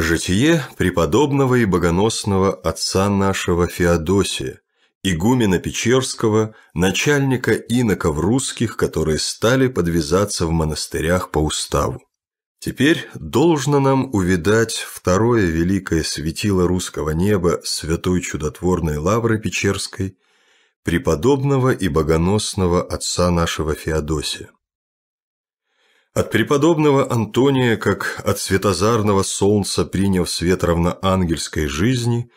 Житие преподобного и богоносного отца нашего Феодосия, игумена Печерского, начальника иноков русских, которые стали подвязаться в монастырях по уставу. Теперь должно нам увидать второе великое светило русского неба святой чудотворной Лавры Печерской, преподобного и богоносного отца нашего Феодосия. От преподобного Антония, как от светозарного солнца, приняв свет равноангельской жизни,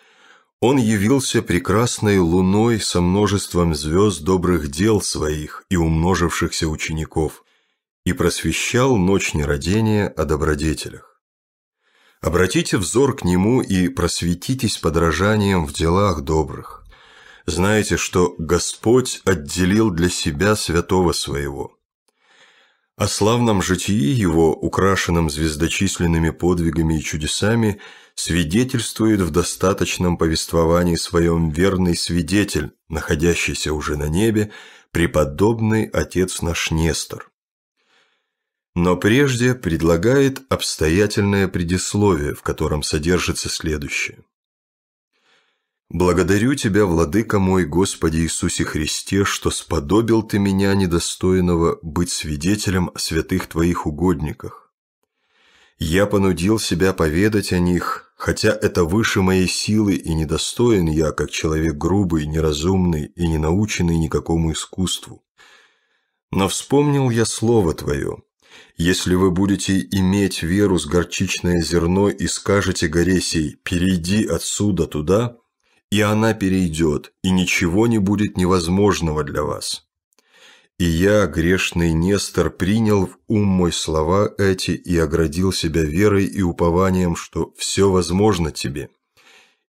он явился прекрасной луной со множеством звезд добрых дел своих и умножившихся учеников, и просвещал ночь нерадения о добродетелях. Обратите взор к нему и просветитесь подражанием в делах добрых. Знаете, что Господь отделил для себя святого своего – о славном житии его, украшенном звездочисленными подвигами и чудесами, свидетельствует в достаточном повествовании своем верный свидетель, находящийся уже на небе, преподобный отец наш Нестор. Но прежде предлагает обстоятельное предисловие, в котором содержится следующее. Благодарю Тебя, Владыка мой, Господи Иисусе Христе, что сподобил Ты меня, недостойного, быть свидетелем о святых Твоих угодниках. Я понудил себя поведать о них, хотя это выше моей силы и недостоин я, как человек грубый, неразумный и не наученный никакому искусству. Но вспомнил я слово Твое. Если вы будете иметь веру с горчичное зерно и скажете Горесей, «перейди отсюда туда», и она перейдет, и ничего не будет невозможного для вас. И я, грешный Нестор, принял в ум мой слова эти и оградил себя верой и упованием, что все возможно тебе.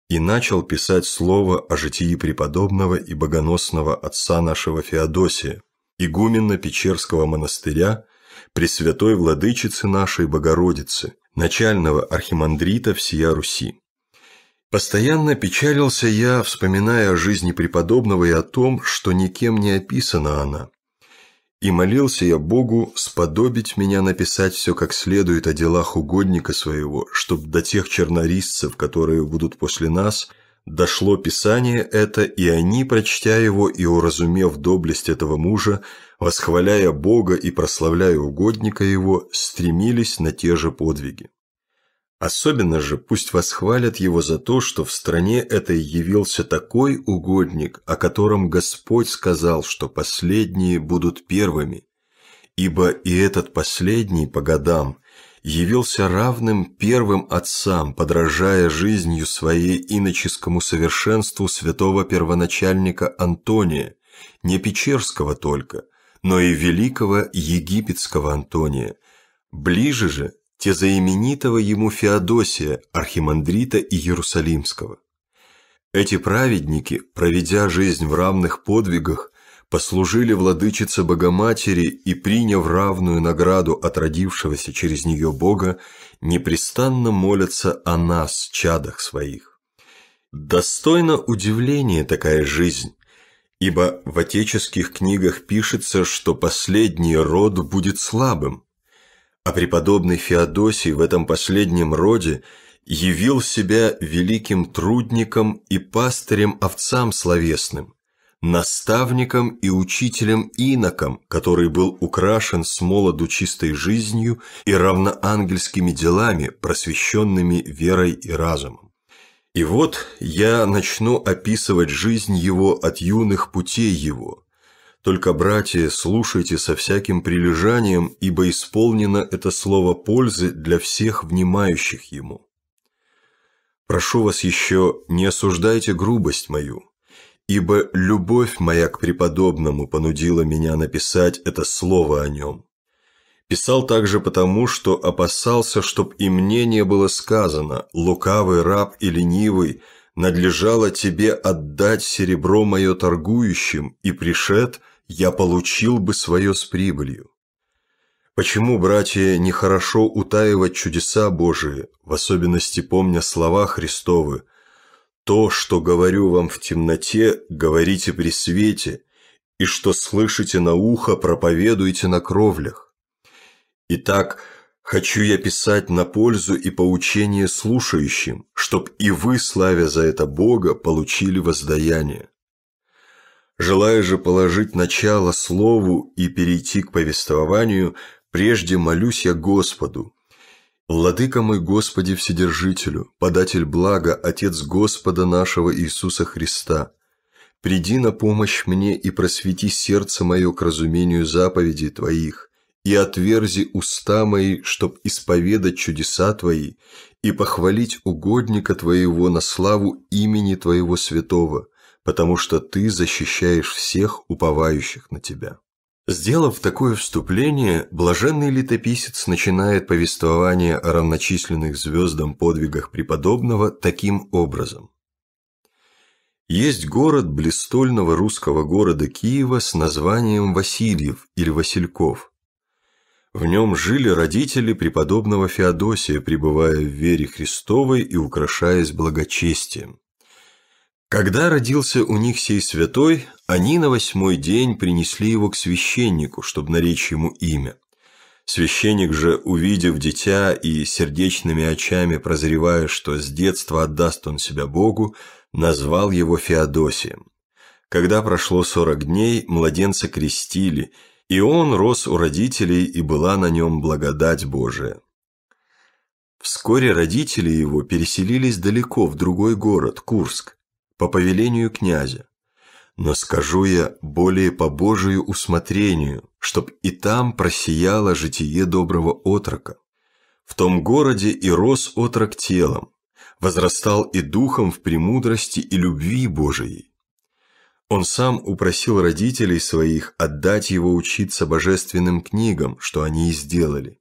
И начал писать слово о житии преподобного и богоносного отца нашего Феодосия, игумена Печерского монастыря, Пресвятой Владычицы нашей Богородицы, начального архимандрита всея Руси. Постоянно печалился я, вспоминая о жизни преподобного и о том, что никем не описана она. И молился я Богу сподобить меня написать все как следует о делах угодника своего, чтобы до тех чернорисцев, которые будут после нас, дошло писание это, и они, прочтя его и уразумев доблесть этого мужа, восхваляя Бога и прославляя угодника его, стремились на те же подвиги. Особенно же пусть восхвалят его за то, что в стране этой явился такой угодник, о котором Господь сказал, что последние будут первыми, ибо и этот последний по годам явился равным первым отцам, подражая жизнью своей иноческому совершенству святого первоначальника Антония, не Печерского только, но и великого египетского Антония, Ближе же те тезаименитого ему Феодосия, архимандрита и Иерусалимского. Эти праведники, проведя жизнь в равных подвигах, послужили владычице Богоматери и, приняв равную награду от родившегося через нее Бога, непрестанно молятся о нас, чадах своих. Достойно удивления такая жизнь, ибо в отеческих книгах пишется, что последний род будет слабым, а преподобный Феодосий в этом последнем роде явил себя великим трудником и пастырем овцам словесным, наставником и учителем иноком, который был украшен с молоду чистой жизнью и равноангельскими делами, просвещенными верой и разумом. И вот я начну описывать жизнь его от юных путей его – только, братья, слушайте со всяким прилежанием, ибо исполнено это слово пользы для всех внимающих ему. Прошу вас еще, не осуждайте грубость мою, ибо любовь моя к преподобному понудила меня написать это слово о нем. Писал также потому, что опасался, чтоб и мне не было сказано, лукавый раб и ленивый, надлежало тебе отдать серебро мое торгующим, и пришед – я получил бы свое с прибылью. Почему, братья, нехорошо утаивать чудеса Божии, в особенности помня слова Христовы «То, что говорю вам в темноте, говорите при свете, и что слышите на ухо, проповедуйте на кровлях». Итак, Хочу я писать на пользу и поучение слушающим, чтоб и вы, славя за это Бога, получили воздаяние. Желая же положить начало слову и перейти к повествованию, прежде молюсь я Господу. Владыка мой Господи Вседержителю, податель блага, Отец Господа нашего Иисуса Христа, приди на помощь мне и просвети сердце мое к разумению заповедей Твоих, и отверзи уста мои, чтоб исповедать чудеса Твои и похвалить угодника Твоего на славу имени Твоего святого, потому что ты защищаешь всех уповающих на тебя. Сделав такое вступление, блаженный летописец начинает повествование о равночисленных звездам подвигах преподобного таким образом. Есть город блистольного русского города Киева с названием Васильев или Васильков. В нем жили родители преподобного Феодосия, пребывая в вере Христовой и украшаясь благочестием. Когда родился у них сей святой, они на восьмой день принесли его к священнику, чтобы наречь ему имя. Священник же, увидев дитя и сердечными очами прозревая, что с детства отдаст он себя Богу, назвал его Феодосием. Когда прошло сорок дней, младенца крестили, и он рос у родителей, и была на нем благодать Божия. Вскоре родители его переселились далеко в другой город, Курск, по повелению князя. Но скажу я более по Божию усмотрению, чтоб и там просияло житие доброго отрока. В том городе и рос отрок телом, возрастал и духом в премудрости и любви Божией. Он сам упросил родителей своих отдать его учиться божественным книгам, что они и сделали.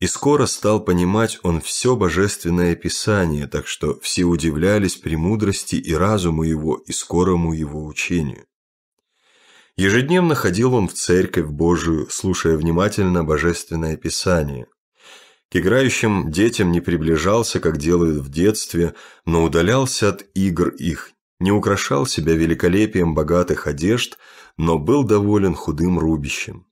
И скоро стал понимать он все божественное писание, так что все удивлялись премудрости и разуму его, и скорому его учению. Ежедневно ходил он в церковь Божию, слушая внимательно божественное писание. К играющим детям не приближался, как делают в детстве, но удалялся от игр их, не украшал себя великолепием богатых одежд, но был доволен худым рубищем.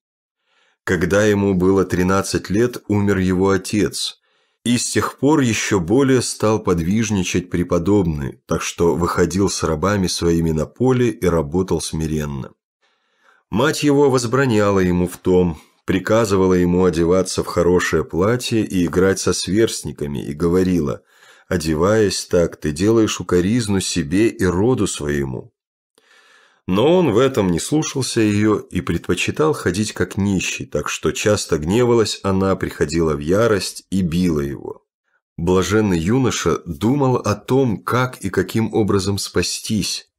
Когда ему было 13 лет, умер его отец, и с тех пор еще более стал подвижничать преподобный, так что выходил с рабами своими на поле и работал смиренно. Мать его возбраняла ему в том, приказывала ему одеваться в хорошее платье и играть со сверстниками, и говорила, «Одеваясь так, ты делаешь укоризну себе и роду своему». Но он в этом не слушался ее и предпочитал ходить как нищий, так что часто гневалась она, приходила в ярость и била его. Блаженный юноша думал о том, как и каким образом спастись.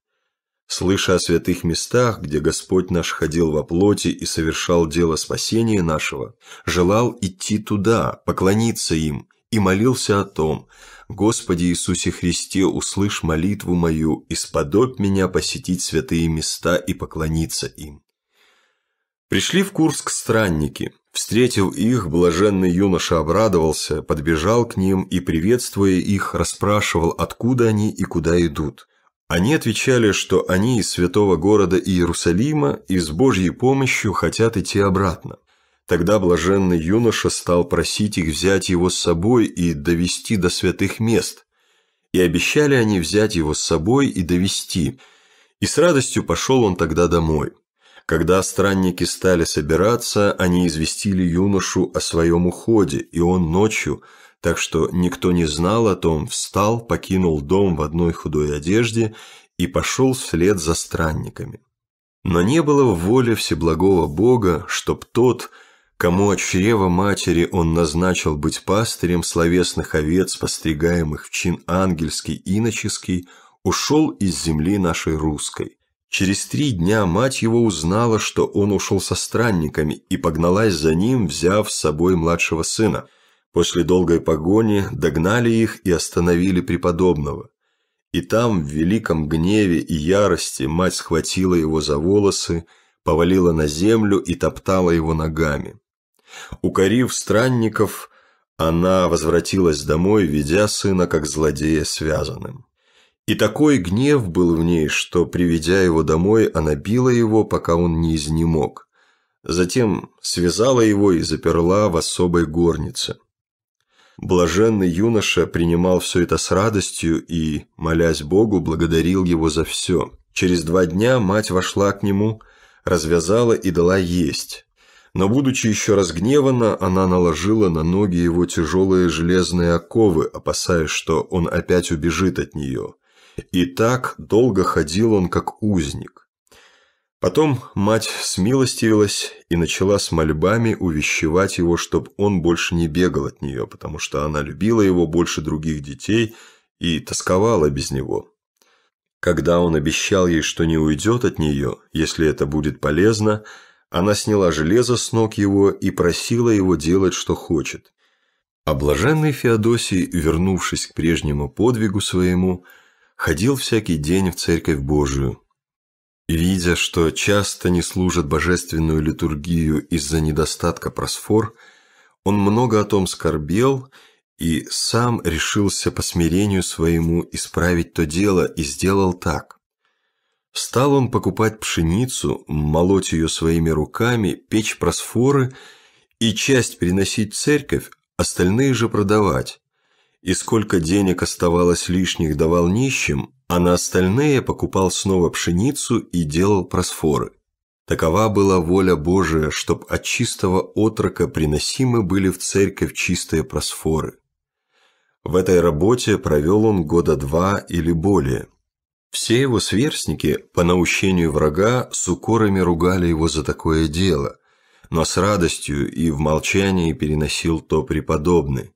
Слыша о святых местах, где Господь наш ходил во плоти и совершал дело спасения нашего, желал идти туда, поклониться им, и молился о том – «Господи Иисусе Христе, услышь молитву мою, и сподобь меня посетить святые места и поклониться им». Пришли в Курск странники. Встретив их, блаженный юноша обрадовался, подбежал к ним и, приветствуя их, расспрашивал, откуда они и куда идут. Они отвечали, что они из святого города Иерусалима и с Божьей помощью хотят идти обратно. Тогда блаженный юноша стал просить их взять его с собой и довести до святых мест. И обещали они взять его с собой и довести. И с радостью пошел он тогда домой. Когда странники стали собираться, они известили юношу о своем уходе, и он ночью, так что никто не знал о том, встал, покинул дом в одной худой одежде и пошел вслед за странниками. Но не было в воле Всеблагого Бога, чтоб тот – кому от чрева матери он назначил быть пастырем словесных овец, постригаемых в чин ангельский, иноческий, ушел из земли нашей русской. Через три дня мать его узнала, что он ушел со странниками, и погналась за ним, взяв с собой младшего сына. После долгой погони догнали их и остановили преподобного. И там, в великом гневе и ярости, мать схватила его за волосы, повалила на землю и топтала его ногами. Укорив странников, она возвратилась домой, ведя сына как злодея связанным. И такой гнев был в ней, что, приведя его домой, она била его, пока он не изнемог. Затем связала его и заперла в особой горнице. Блаженный юноша принимал все это с радостью и, молясь Богу, благодарил его за все. Через два дня мать вошла к нему, развязала и дала есть но, будучи еще разгневана, она наложила на ноги его тяжелые железные оковы, опасаясь, что он опять убежит от нее. И так долго ходил он, как узник. Потом мать смилостивилась и начала с мольбами увещевать его, чтобы он больше не бегал от нее, потому что она любила его больше других детей и тосковала без него. Когда он обещал ей, что не уйдет от нее, если это будет полезно – она сняла железо с ног его и просила его делать, что хочет. А блаженный Феодосий, вернувшись к прежнему подвигу своему, ходил всякий день в Церковь Божию. видя, что часто не служат божественную литургию из-за недостатка просфор, он много о том скорбел и сам решился по смирению своему исправить то дело и сделал так. Стал он покупать пшеницу, молоть ее своими руками, печь просфоры и часть переносить в церковь, остальные же продавать. И сколько денег оставалось лишних давал нищим, а на остальные покупал снова пшеницу и делал просфоры. Такова была воля Божия, чтоб от чистого отрока приносимы были в церковь чистые просфоры. В этой работе провел он года два или более – все его сверстники, по наущению врага, с укорами ругали его за такое дело, но с радостью и в молчании переносил то преподобный.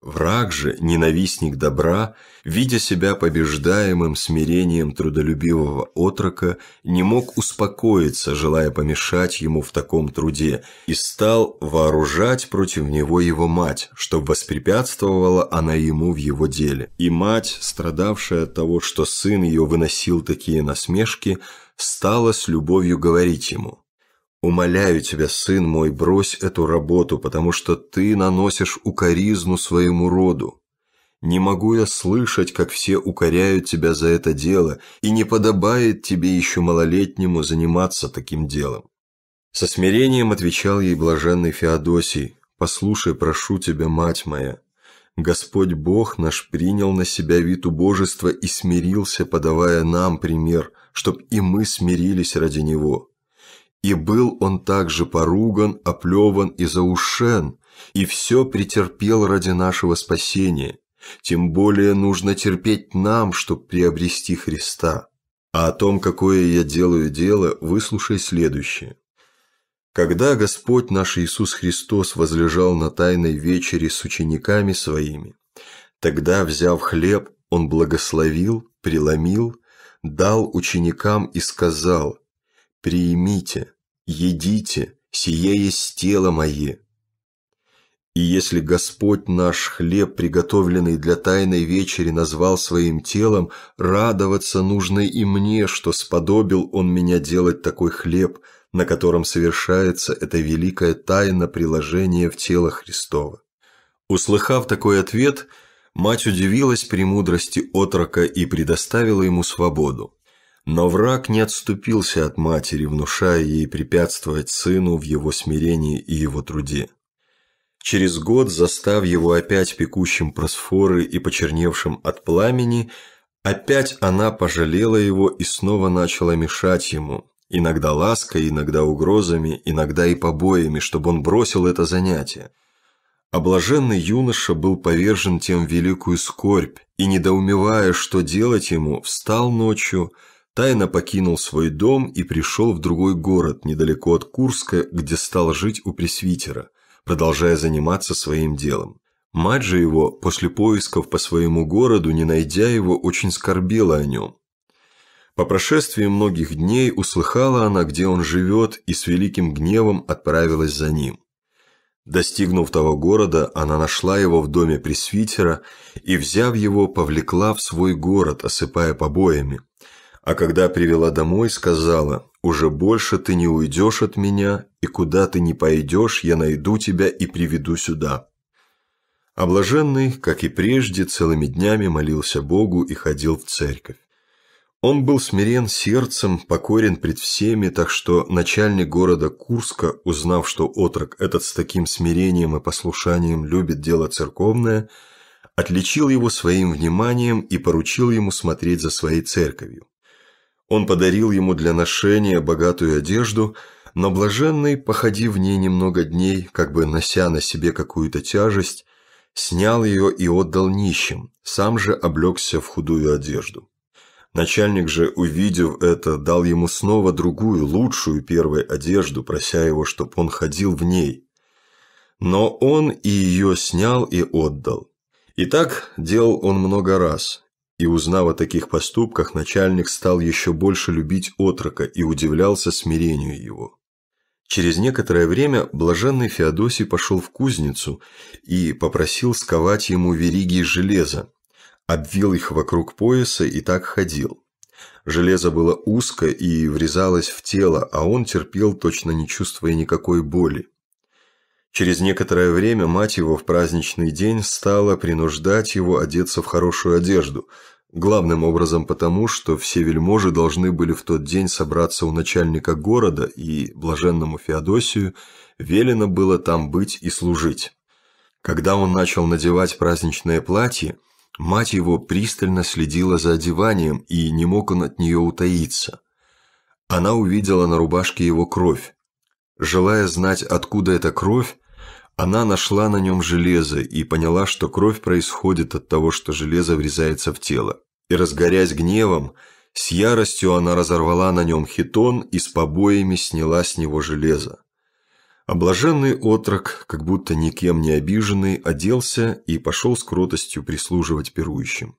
Враг же, ненавистник добра, видя себя побеждаемым смирением трудолюбивого отрока, не мог успокоиться, желая помешать ему в таком труде, и стал вооружать против него его мать, чтобы воспрепятствовала она ему в его деле. И мать, страдавшая от того, что сын ее выносил такие насмешки, стала с любовью говорить ему Умоляю тебя, сын мой, брось эту работу, потому что ты наносишь укоризну своему роду. Не могу я слышать, как все укоряют тебя за это дело, и не подобает тебе еще малолетнему заниматься таким делом». Со смирением отвечал ей блаженный Феодосий, «Послушай, прошу тебя, мать моя, Господь Бог наш принял на себя вид убожества и смирился, подавая нам пример, чтоб и мы смирились ради Него. И был он также поруган, оплеван и заушен, и все претерпел ради нашего спасения. Тем более нужно терпеть нам, чтобы приобрести Христа. А о том, какое я делаю дело, выслушай следующее. Когда Господь наш Иисус Христос возлежал на тайной вечере с учениками своими, тогда, взяв хлеб, Он благословил, преломил, дал ученикам и сказал – приимите, едите, сие есть тело мое. И если Господь наш хлеб, приготовленный для тайной вечери, назвал своим телом, радоваться нужно и мне, что сподобил он меня делать такой хлеб, на котором совершается эта великая тайна приложения в тело Христова. Услыхав такой ответ, мать удивилась премудрости отрока и предоставила ему свободу. Но враг не отступился от матери, внушая ей препятствовать сыну в его смирении и его труде. Через год, застав его опять пекущим просфоры и почерневшим от пламени, опять она пожалела его и снова начала мешать ему, иногда лаской, иногда угрозами, иногда и побоями, чтобы он бросил это занятие. Облаженный а юноша был повержен тем великую скорбь, и, недоумевая, что делать ему, встал ночью – тайно покинул свой дом и пришел в другой город, недалеко от Курска, где стал жить у пресвитера, продолжая заниматься своим делом. Мать же его, после поисков по своему городу, не найдя его, очень скорбела о нем. По прошествии многих дней услыхала она, где он живет, и с великим гневом отправилась за ним. Достигнув того города, она нашла его в доме пресвитера и, взяв его, повлекла в свой город, осыпая побоями – а когда привела домой, сказала, «Уже больше ты не уйдешь от меня, и куда ты не пойдешь, я найду тебя и приведу сюда». Облаженный, а как и прежде, целыми днями молился Богу и ходил в церковь. Он был смирен сердцем, покорен пред всеми, так что начальник города Курска, узнав, что отрок этот с таким смирением и послушанием любит дело церковное, отличил его своим вниманием и поручил ему смотреть за своей церковью. Он подарил ему для ношения богатую одежду, но блаженный, походив в ней немного дней, как бы нося на себе какую-то тяжесть, снял ее и отдал нищим, сам же облегся в худую одежду. Начальник же, увидев это, дал ему снова другую, лучшую первой одежду, прося его, чтоб он ходил в ней. Но он и ее снял и отдал. И так делал он много раз, и узнав о таких поступках, начальник стал еще больше любить отрока и удивлялся смирению его. Через некоторое время блаженный Феодосий пошел в кузницу и попросил сковать ему вериги из железа, обвил их вокруг пояса и так ходил. Железо было узко и врезалось в тело, а он терпел, точно не чувствуя никакой боли. Через некоторое время мать его в праздничный день стала принуждать его одеться в хорошую одежду, главным образом потому, что все вельможи должны были в тот день собраться у начальника города, и блаженному Феодосию велено было там быть и служить. Когда он начал надевать праздничное платье, мать его пристально следила за одеванием, и не мог он от нее утаиться. Она увидела на рубашке его кровь, Желая знать, откуда эта кровь, она нашла на нем железо и поняла, что кровь происходит от того, что железо врезается в тело. И разгорясь гневом, с яростью она разорвала на нем хитон и с побоями сняла с него железо. Облаженный а отрок, как будто никем не обиженный, оделся и пошел с кротостью прислуживать пирующим.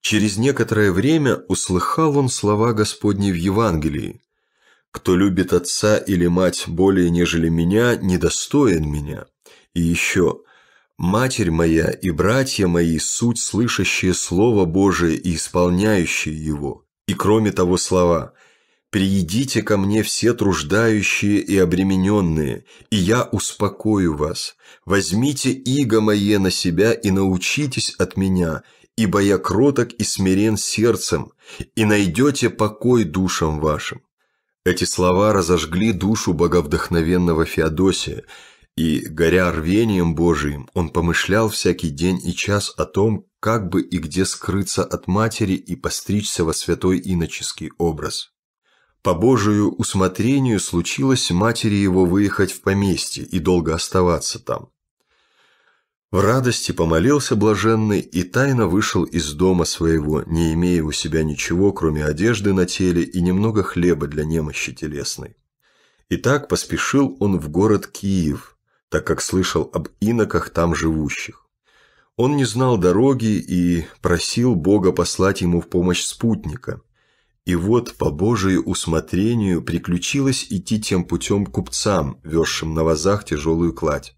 Через некоторое время услыхал он слова Господни в Евангелии, кто любит отца или мать более, нежели меня, недостоин меня. И еще, Матерь моя и братья мои – суть, слышащие Слово Божие и исполняющие его. И кроме того слова «Приедите ко мне все труждающие и обремененные, и я успокою вас. Возьмите иго мое на себя и научитесь от меня, ибо я кроток и смирен сердцем, и найдете покой душам вашим, эти слова разожгли душу боговдохновенного Феодосия, и, горя рвением Божиим, он помышлял всякий день и час о том, как бы и где скрыться от матери и постричься во святой иноческий образ. По Божию усмотрению случилось матери его выехать в поместье и долго оставаться там. В радости помолился блаженный и тайно вышел из дома своего, не имея у себя ничего, кроме одежды на теле и немного хлеба для немощи телесной. И так поспешил он в город Киев, так как слышал об иноках там живущих. Он не знал дороги и просил Бога послать ему в помощь спутника. И вот по Божию усмотрению приключилось идти тем путем купцам, везшим на вазах тяжелую кладь.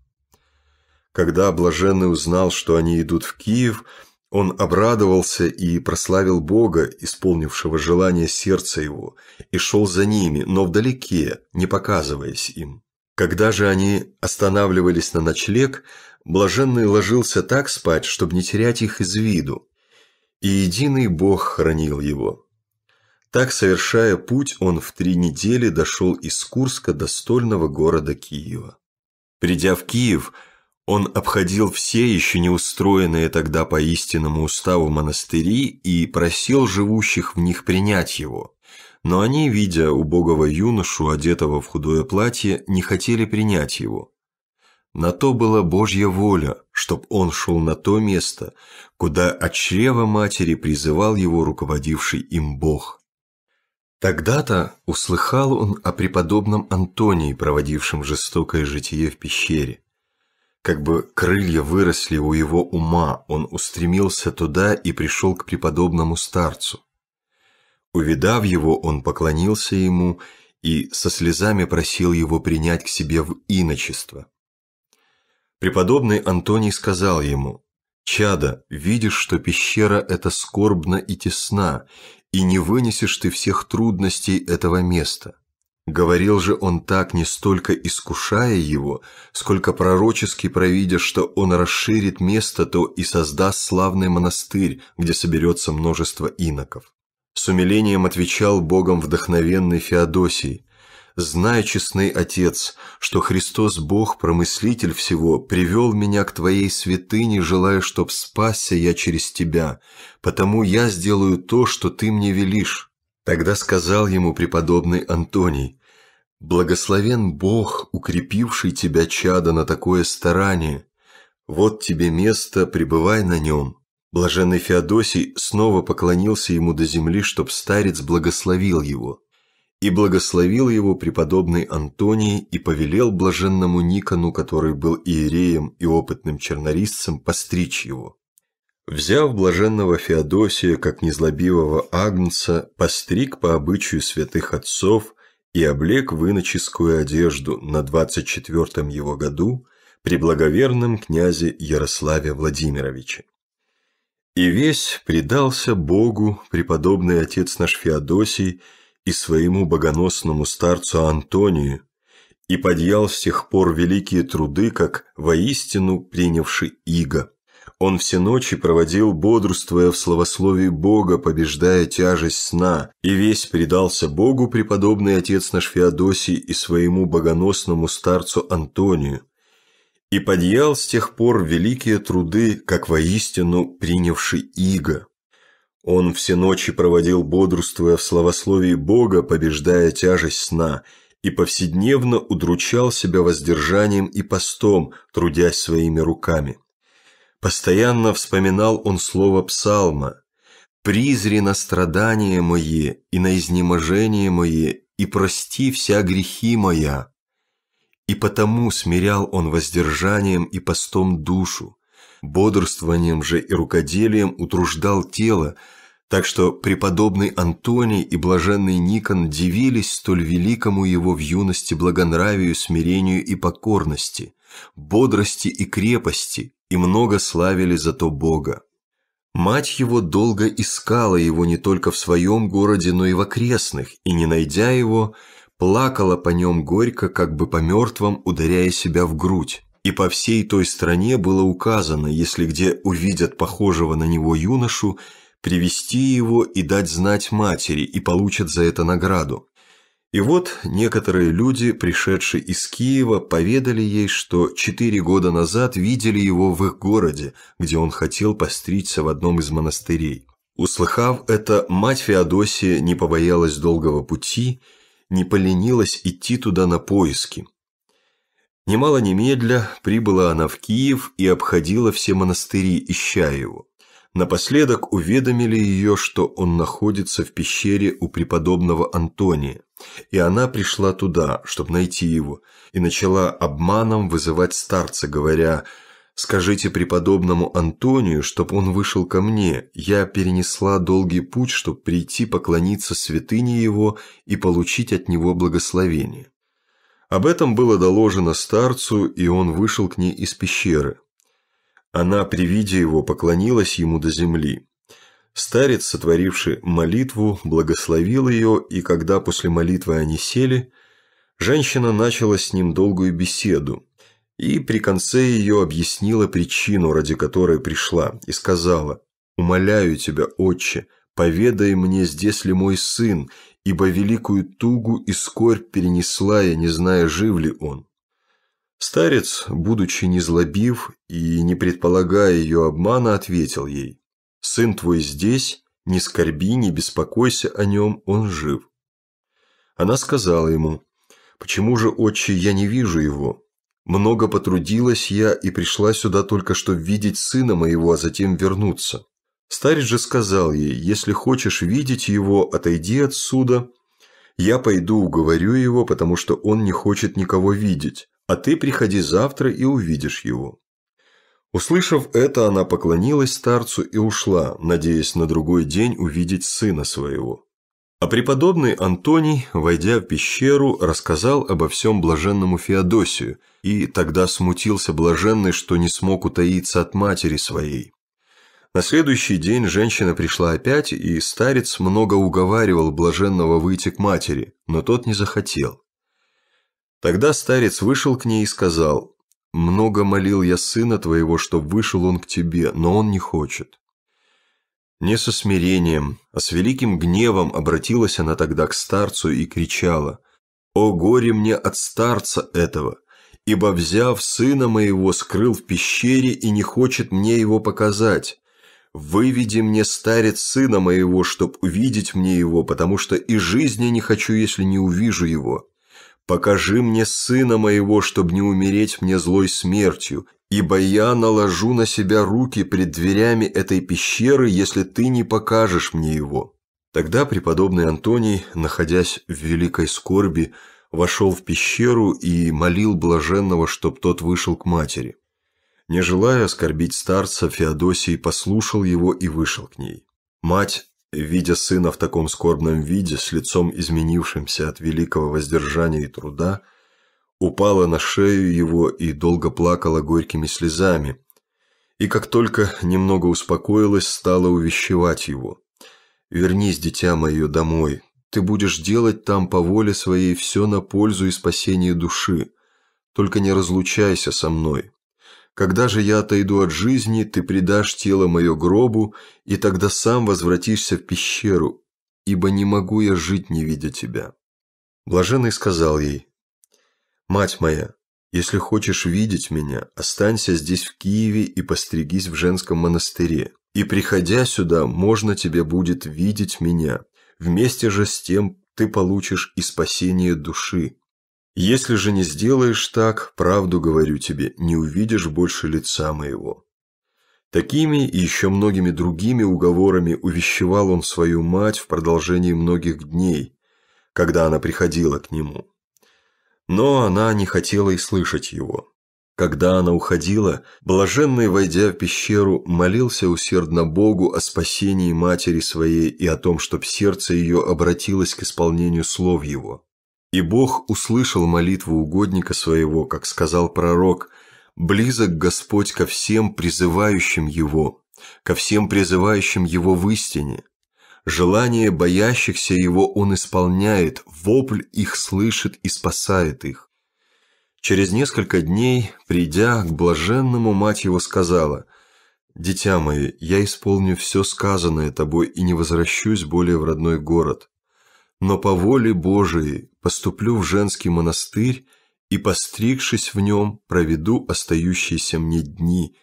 Когда блаженный узнал, что они идут в Киев, он обрадовался и прославил Бога, исполнившего желание сердца его, и шел за ними, но вдалеке, не показываясь им. Когда же они останавливались на ночлег, блаженный ложился так спать, чтобы не терять их из виду, и единый Бог хранил его. Так, совершая путь, он в три недели дошел из Курска до стольного города Киева. Придя в Киев, он обходил все еще неустроенные тогда по истинному уставу монастыри и просил живущих в них принять его. Но они, видя убогого юношу, одетого в худое платье, не хотели принять его. На то была Божья воля, чтоб он шел на то место, куда от чрева матери призывал его руководивший им Бог. Тогда-то услыхал он о преподобном Антонии, проводившем жестокое житие в пещере. Как бы крылья выросли у его ума, он устремился туда и пришел к преподобному старцу. Увидав его, он поклонился ему и со слезами просил его принять к себе в иночество. Преподобный Антоний сказал ему, "Чада, видишь, что пещера эта скорбна и тесна, и не вынесешь ты всех трудностей этого места. Говорил же он так не столько искушая его, сколько пророчески провидя, что он расширит место то и создаст славный монастырь, где соберется множество иноков. С умилением отвечал Богом вдохновенный Феодосий. «Знай, честный Отец, что Христос Бог, промыслитель всего, привел меня к Твоей святыне, желая, чтоб спасся я через Тебя, потому я сделаю то, что Ты мне велишь». Тогда сказал ему преподобный Антоний, Благословен Бог, укрепивший тебя, чада, на такое старание. Вот тебе место, пребывай на нем. Блаженный Феодосий снова поклонился ему до земли, чтоб старец благословил его. И благословил его преподобный Антоний и повелел блаженному Никону, который был иереем и опытным чернорисцем, постричь его. Взяв блаженного Феодосия, как незлобивого агнца, постриг по обычаю святых отцов – и облег в иноческую одежду на 24-м его году при благоверном князе Ярославе Владимировиче. И весь предался Богу преподобный отец наш Феодосий и своему богоносному старцу Антонию, и подъял с тех пор великие труды, как воистину принявший иго. Он все ночи проводил, бодрствуя в словословии Бога, побеждая тяжесть сна, и весь предался Богу преподобный отец наш Феодосий и своему богоносному старцу Антонию, и подъял с тех пор великие труды, как воистину принявший иго. Он все ночи проводил, бодрствуя в словословии Бога, побеждая тяжесть сна, и повседневно удручал себя воздержанием и постом, трудясь своими руками – Постоянно вспоминал он слово псалма «Призри на страдания мои и на изнеможение мои, и прости вся грехи моя». И потому смирял он воздержанием и постом душу, бодрствованием же и рукоделием утруждал тело, так что преподобный Антоний и блаженный Никон дивились столь великому его в юности благонравию, смирению и покорности, бодрости и крепости, и много славили за то Бога. Мать его долго искала его не только в своем городе, но и в окрестных, и, не найдя его, плакала по нем горько, как бы по мертвым, ударяя себя в грудь. И по всей той стране было указано, если где увидят похожего на него юношу, привести его и дать знать матери, и получат за это награду. И вот некоторые люди, пришедшие из Киева, поведали ей, что четыре года назад видели его в их городе, где он хотел постричься в одном из монастырей. Услыхав это, мать Феодосия не побоялась долгого пути, не поленилась идти туда на поиски. Немало немедля прибыла она в Киев и обходила все монастыри, ища его. Напоследок уведомили ее, что он находится в пещере у преподобного Антония, и она пришла туда, чтобы найти его, и начала обманом вызывать старца, говоря «Скажите преподобному Антонию, чтобы он вышел ко мне, я перенесла долгий путь, чтобы прийти поклониться святыне его и получить от него благословение». Об этом было доложено старцу, и он вышел к ней из пещеры – она при виде его поклонилась ему до земли. Старец, сотворивший молитву, благословил ее, и когда после молитвы они сели, женщина начала с ним долгую беседу, и при конце ее объяснила причину, ради которой пришла, и сказала «Умоляю тебя, отче, поведай мне, здесь ли мой сын, ибо великую тугу и скорбь перенесла я, не зная, жив ли он». Старец, будучи незлобив и не предполагая ее обмана, ответил ей, «Сын твой здесь, не скорби, не беспокойся о нем, он жив». Она сказала ему, «Почему же, отче, я не вижу его? Много потрудилась я и пришла сюда только, чтобы видеть сына моего, а затем вернуться». Старец же сказал ей, «Если хочешь видеть его, отойди отсюда. Я пойду уговорю его, потому что он не хочет никого видеть, а ты приходи завтра и увидишь его». Услышав это, она поклонилась старцу и ушла, надеясь на другой день увидеть сына своего. А преподобный Антоний, войдя в пещеру, рассказал обо всем блаженному Феодосию, и тогда смутился блаженный, что не смог утаиться от матери своей. На следующий день женщина пришла опять, и старец много уговаривал блаженного выйти к матери, но тот не захотел. Тогда старец вышел к ней и сказал, «Много молил я сына твоего, чтоб вышел он к тебе, но он не хочет». Не со смирением, а с великим гневом обратилась она тогда к старцу и кричала, «О горе мне от старца этого, ибо, взяв сына моего, скрыл в пещере и не хочет мне его показать. Выведи мне, старец, сына моего, чтоб увидеть мне его, потому что и жизни не хочу, если не увижу его». Покажи мне сына моего, чтобы не умереть мне злой смертью, ибо я наложу на себя руки пред дверями этой пещеры, если ты не покажешь мне его». Тогда преподобный Антоний, находясь в великой скорби, вошел в пещеру и молил блаженного, чтоб тот вышел к матери. Не желая оскорбить старца, Феодосий послушал его и вышел к ней. Мать Видя сына в таком скорбном виде, с лицом изменившимся от великого воздержания и труда, упала на шею его и долго плакала горькими слезами, и как только немного успокоилась, стала увещевать его. «Вернись, дитя мое, домой. Ты будешь делать там по воле своей все на пользу и спасение души. Только не разлучайся со мной. Когда же я отойду от жизни, ты предашь тело мое гробу, и тогда сам возвратишься в пещеру, ибо не могу я жить, не видя тебя». Блаженный сказал ей, «Мать моя, если хочешь видеть меня, останься здесь в Киеве и постригись в женском монастыре, и, приходя сюда, можно тебе будет видеть меня. Вместе же с тем ты получишь и спасение души, если же не сделаешь так, правду говорю тебе, не увидишь больше лица моего». Такими и еще многими другими уговорами увещевал он свою мать в продолжении многих дней, когда она приходила к нему. Но она не хотела и слышать его. Когда она уходила, блаженный, войдя в пещеру, молился усердно Богу о спасении матери своей и о том, чтоб сердце ее обратилось к исполнению слов его – и Бог услышал молитву угодника своего, как сказал пророк, «Близок Господь ко всем призывающим Его, ко всем призывающим Его в истине. Желание боящихся Его Он исполняет, вопль их слышит и спасает их». Через несколько дней, придя к блаженному, мать его сказала, «Дитя мое, я исполню все сказанное тобой и не возвращусь более в родной город но по воле Божией поступлю в женский монастырь и, постригшись в нем, проведу остающиеся мне дни,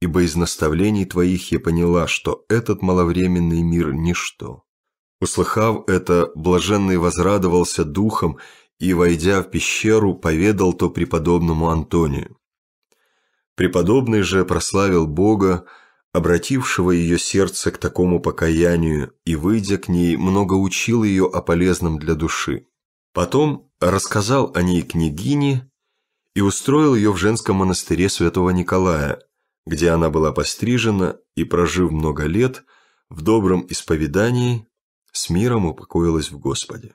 ибо из наставлений твоих я поняла, что этот маловременный мир – ничто». Услыхав это, блаженный возрадовался духом и, войдя в пещеру, поведал то преподобному Антонию. Преподобный же прославил Бога, обратившего ее сердце к такому покаянию и, выйдя к ней, много учил ее о полезном для души. Потом рассказал о ней княгине и устроил ее в женском монастыре святого Николая, где она была пострижена и, прожив много лет, в добром исповедании, с миром упокоилась в Господе.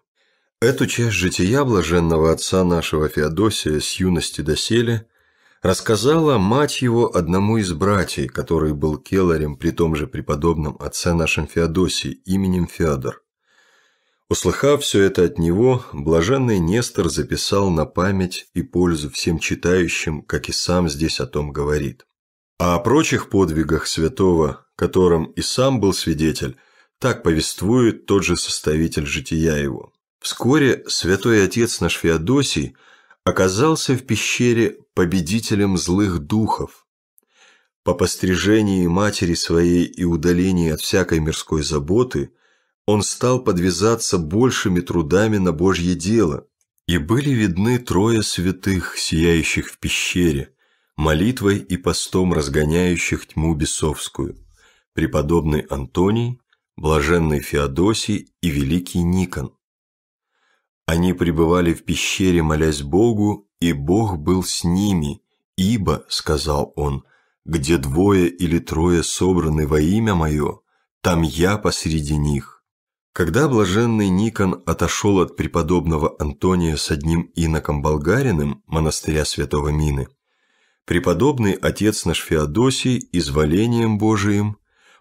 Эту часть жития блаженного отца нашего Феодосия с юности до сели – рассказала мать его одному из братьев, который был келарем при том же преподобном отце нашем Феодосии, именем Федор. Услыхав все это от него, блаженный Нестор записал на память и пользу всем читающим, как и сам здесь о том говорит. А о прочих подвигах святого, которым и сам был свидетель, так повествует тот же составитель жития его. Вскоре святой отец наш Феодосий – оказался в пещере победителем злых духов. По пострижении матери своей и удалении от всякой мирской заботы он стал подвязаться большими трудами на Божье дело, и были видны трое святых, сияющих в пещере, молитвой и постом разгоняющих тьму бесовскую, преподобный Антоний, блаженный Феодосий и великий Никон – они пребывали в пещере, молясь Богу, и Бог был с ними, ибо, — сказал он, — где двое или трое собраны во имя мое, там я посреди них. Когда блаженный Никон отошел от преподобного Антония с одним иноком болгариным монастыря святого Мины, преподобный отец наш Феодосий изволением Божиим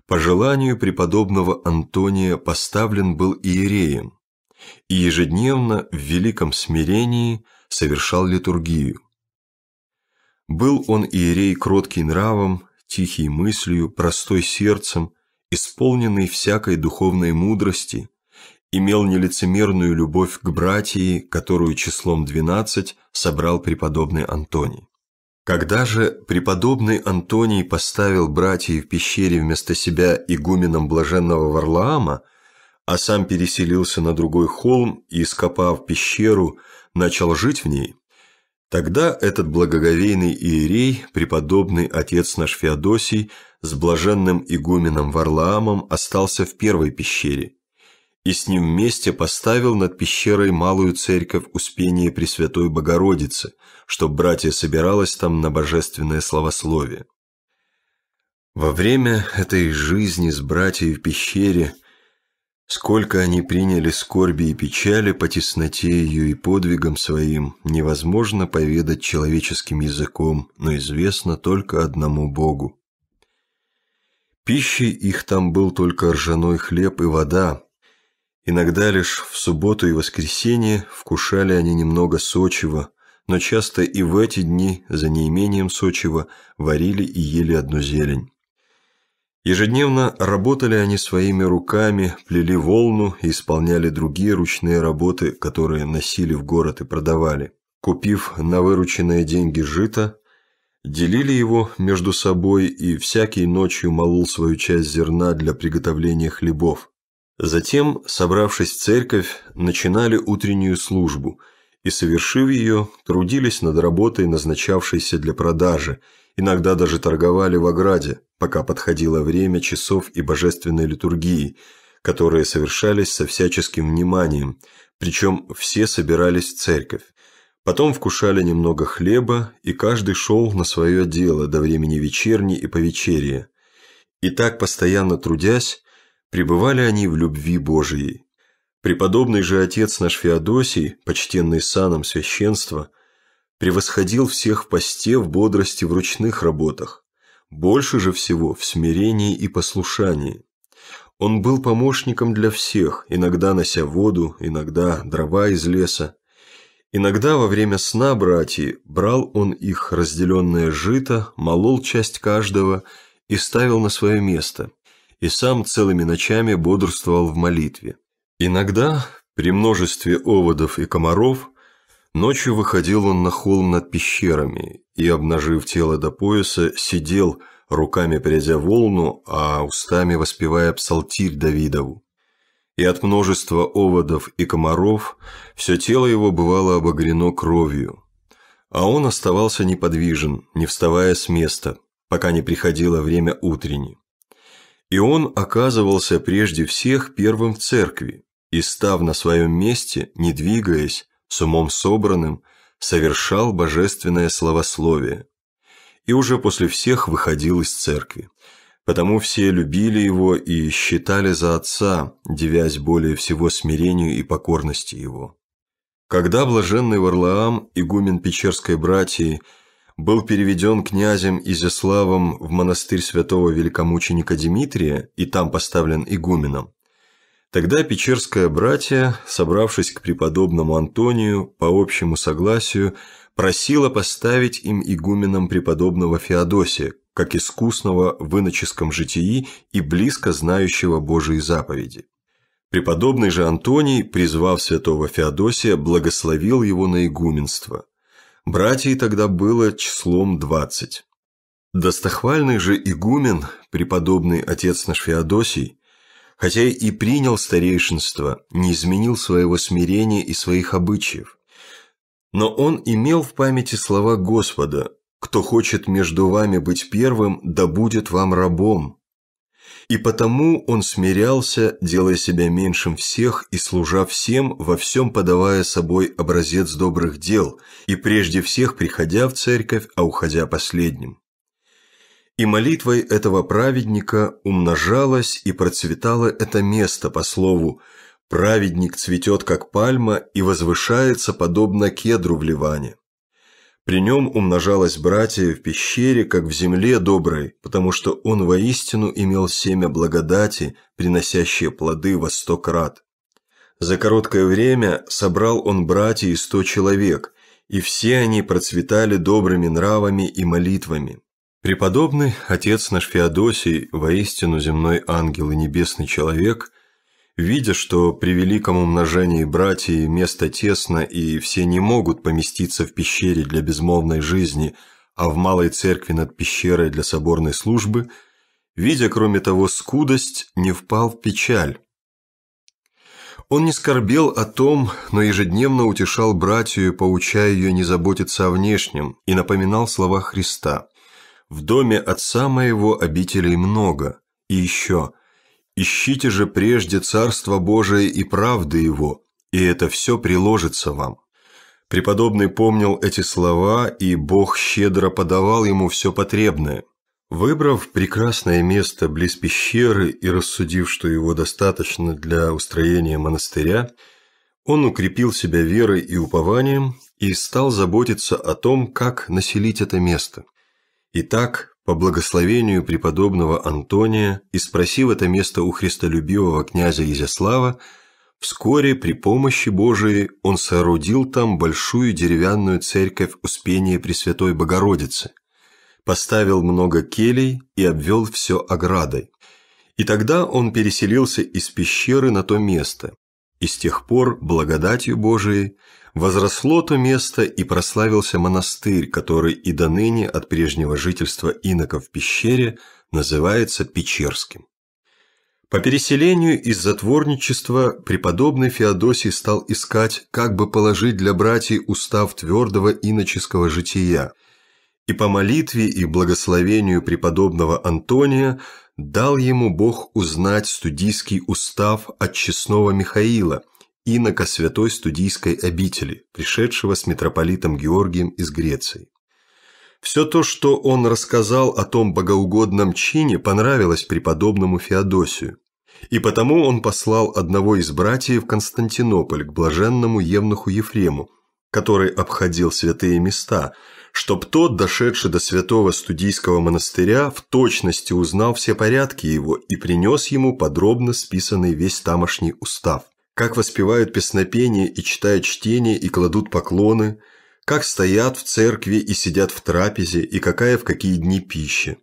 по желанию преподобного Антония поставлен был иереем, и ежедневно в великом смирении совершал литургию. Был он иерей кроткий нравом, тихий мыслью, простой сердцем, исполненный всякой духовной мудрости, имел нелицемерную любовь к братии, которую числом двенадцать собрал преподобный Антоний. Когда же преподобный Антоний поставил братьев в пещере вместо себя игуменом блаженного Варлаама – а сам переселился на другой холм и, скопав пещеру, начал жить в ней, тогда этот благоговейный иерей, преподобный отец наш Феодосий, с блаженным игуменом Варлаамом остался в первой пещере и с ним вместе поставил над пещерой малую церковь Успения Пресвятой Богородицы, чтоб братья собиралось там на божественное словословие. Во время этой жизни с братьями в пещере – Сколько они приняли скорби и печали по тесноте ее и подвигам своим, невозможно поведать человеческим языком, но известно только одному Богу. Пищей их там был только ржаной хлеб и вода. Иногда лишь в субботу и воскресенье вкушали они немного сочего, но часто и в эти дни, за неимением сочего, варили и ели одну зелень. Ежедневно работали они своими руками, плели волну и исполняли другие ручные работы, которые носили в город и продавали. Купив на вырученные деньги жито, делили его между собой и всякий ночью молол свою часть зерна для приготовления хлебов. Затем, собравшись в церковь, начинали утреннюю службу – и, совершив ее, трудились над работой, назначавшейся для продажи, иногда даже торговали в ограде, пока подходило время часов и божественной литургии, которые совершались со всяческим вниманием, причем все собирались в церковь. Потом вкушали немного хлеба, и каждый шел на свое дело до времени вечерней и повечерия. И так, постоянно трудясь, пребывали они в любви Божией. Преподобный же отец наш Феодосий, почтенный саном священства, превосходил всех в посте, в бодрости, в ручных работах, больше же всего в смирении и послушании. Он был помощником для всех, иногда нося воду, иногда дрова из леса. Иногда во время сна братья брал он их разделенное жито, молол часть каждого и ставил на свое место, и сам целыми ночами бодрствовал в молитве. Иногда, при множестве оводов и комаров, ночью выходил он на холм над пещерами и, обнажив тело до пояса, сидел, руками прядя волну, а устами воспевая псалтирь Давидову. И от множества оводов и комаров все тело его бывало обогрено кровью. А он оставался неподвижен, не вставая с места, пока не приходило время утренней. И он оказывался прежде всех первым в церкви, и, став на своем месте, не двигаясь, с умом собранным, совершал божественное словословие. И уже после всех выходил из церкви. Потому все любили его и считали за отца, девясь более всего смирению и покорности его. Когда блаженный Варлаам, игумен Печерской братьи, был переведен князем Изяславом в монастырь святого великомученика Дмитрия и там поставлен игуменом, Тогда печерское братье, собравшись к преподобному Антонию по общему согласию, просило поставить им игуменом преподобного Феодосия, как искусного в иноческом житии и близко знающего Божьи заповеди. Преподобный же Антоний, призвав святого Феодосия, благословил его на игуменство. Братьей тогда было числом двадцать. Достохвальный же игумен, преподобный отец наш Феодосий, хотя и принял старейшинство, не изменил своего смирения и своих обычаев. Но он имел в памяти слова Господа «Кто хочет между вами быть первым, да будет вам рабом». И потому он смирялся, делая себя меньшим всех и служа всем, во всем подавая собой образец добрых дел, и прежде всех приходя в церковь, а уходя последним. И молитвой этого праведника умножалось и процветало это место по слову «Праведник цветет, как пальма, и возвышается, подобно кедру в Ливане». При нем умножалось братья в пещере, как в земле доброй, потому что он воистину имел семя благодати, приносящее плоды во сто крат. За короткое время собрал он братья и сто человек, и все они процветали добрыми нравами и молитвами. Преподобный отец наш Феодосий, воистину земной ангел и небесный человек, видя, что при великом умножении братьев место тесно и все не могут поместиться в пещере для безмолвной жизни, а в малой церкви над пещерой для соборной службы, видя, кроме того, скудость, не впал в печаль. Он не скорбел о том, но ежедневно утешал братью, поучая ее не заботиться о внешнем, и напоминал слова Христа – в доме отца моего обителей много. И еще, ищите же прежде Царство Божие и правды Его, и это все приложится вам». Преподобный помнил эти слова, и Бог щедро подавал ему все потребное. Выбрав прекрасное место близ пещеры и рассудив, что его достаточно для устроения монастыря, он укрепил себя верой и упованием и стал заботиться о том, как населить это место – Итак, по благословению преподобного Антония и спросив это место у христолюбивого князя Изяслава, вскоре при помощи Божией он соорудил там большую деревянную церковь Успения Пресвятой Богородицы, поставил много келей и обвел все оградой. И тогда он переселился из пещеры на то место, и с тех пор благодатью Божией возросло то место и прославился монастырь, который и до ныне от прежнего жительства иноков в пещере называется Печерским. По переселению из затворничества преподобный Феодосий стал искать, как бы положить для братьев устав твердого иноческого жития, и по молитве и благословению преподобного Антония дал ему Бог узнать студийский устав от честного Михаила, инока святой студийской обители, пришедшего с митрополитом Георгием из Греции. Все то, что он рассказал о том богоугодном чине, понравилось преподобному Феодосию, и потому он послал одного из братьев в Константинополь к блаженному евнуху Ефрему, который обходил святые места – чтоб тот, дошедший до святого студийского монастыря, в точности узнал все порядки его и принес ему подробно списанный весь тамошний устав. Как воспевают песнопения и читают чтения и кладут поклоны, как стоят в церкви и сидят в трапезе, и какая в какие дни пища.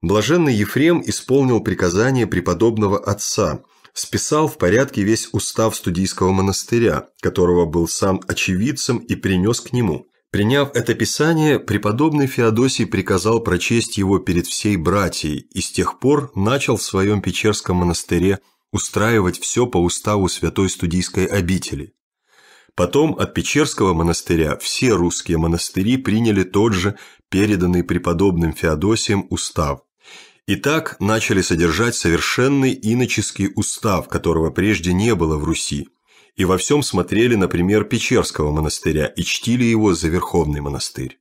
Блаженный Ефрем исполнил приказание преподобного отца, списал в порядке весь устав студийского монастыря, которого был сам очевидцем и принес к нему – Приняв это писание, преподобный Феодосий приказал прочесть его перед всей братьей и с тех пор начал в своем Печерском монастыре устраивать все по уставу святой студийской обители. Потом от Печерского монастыря все русские монастыри приняли тот же, переданный преподобным Феодосием, устав. И так начали содержать совершенный иноческий устав, которого прежде не было в Руси – и во всем смотрели на пример Печерского монастыря и чтили его за Верховный монастырь.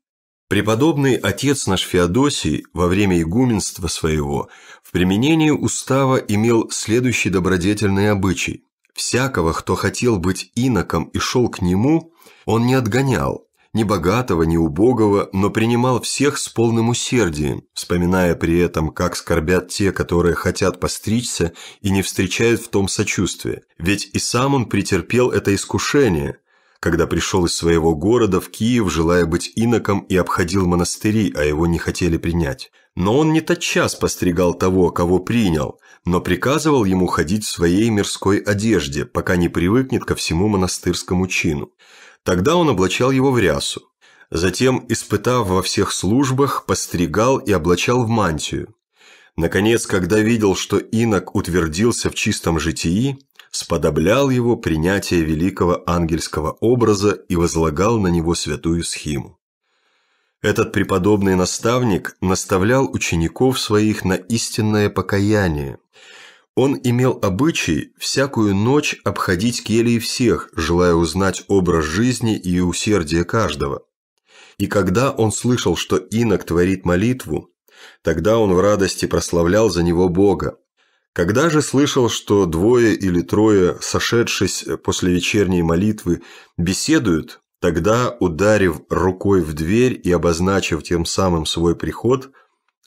Преподобный отец наш Феодосий во время игуменства своего в применении устава имел следующий добродетельный обычай. Всякого, кто хотел быть иноком и шел к нему, он не отгонял, ни богатого, ни убогого, но принимал всех с полным усердием, вспоминая при этом, как скорбят те, которые хотят постричься и не встречают в том сочувствия. Ведь и сам он претерпел это искушение, когда пришел из своего города в Киев, желая быть иноком, и обходил монастыри, а его не хотели принять. Но он не тотчас постригал того, кого принял, но приказывал ему ходить в своей мирской одежде, пока не привыкнет ко всему монастырскому чину. Тогда он облачал его в рясу. Затем, испытав во всех службах, постригал и облачал в мантию. Наконец, когда видел, что инок утвердился в чистом житии, сподоблял его принятие великого ангельского образа и возлагал на него святую схиму. Этот преподобный наставник наставлял учеников своих на истинное покаяние, он имел обычай всякую ночь обходить келии всех, желая узнать образ жизни и усердие каждого. И когда он слышал, что инок творит молитву, тогда он в радости прославлял за него Бога. Когда же слышал, что двое или трое, сошедшись после вечерней молитвы, беседуют, тогда, ударив рукой в дверь и обозначив тем самым свой приход,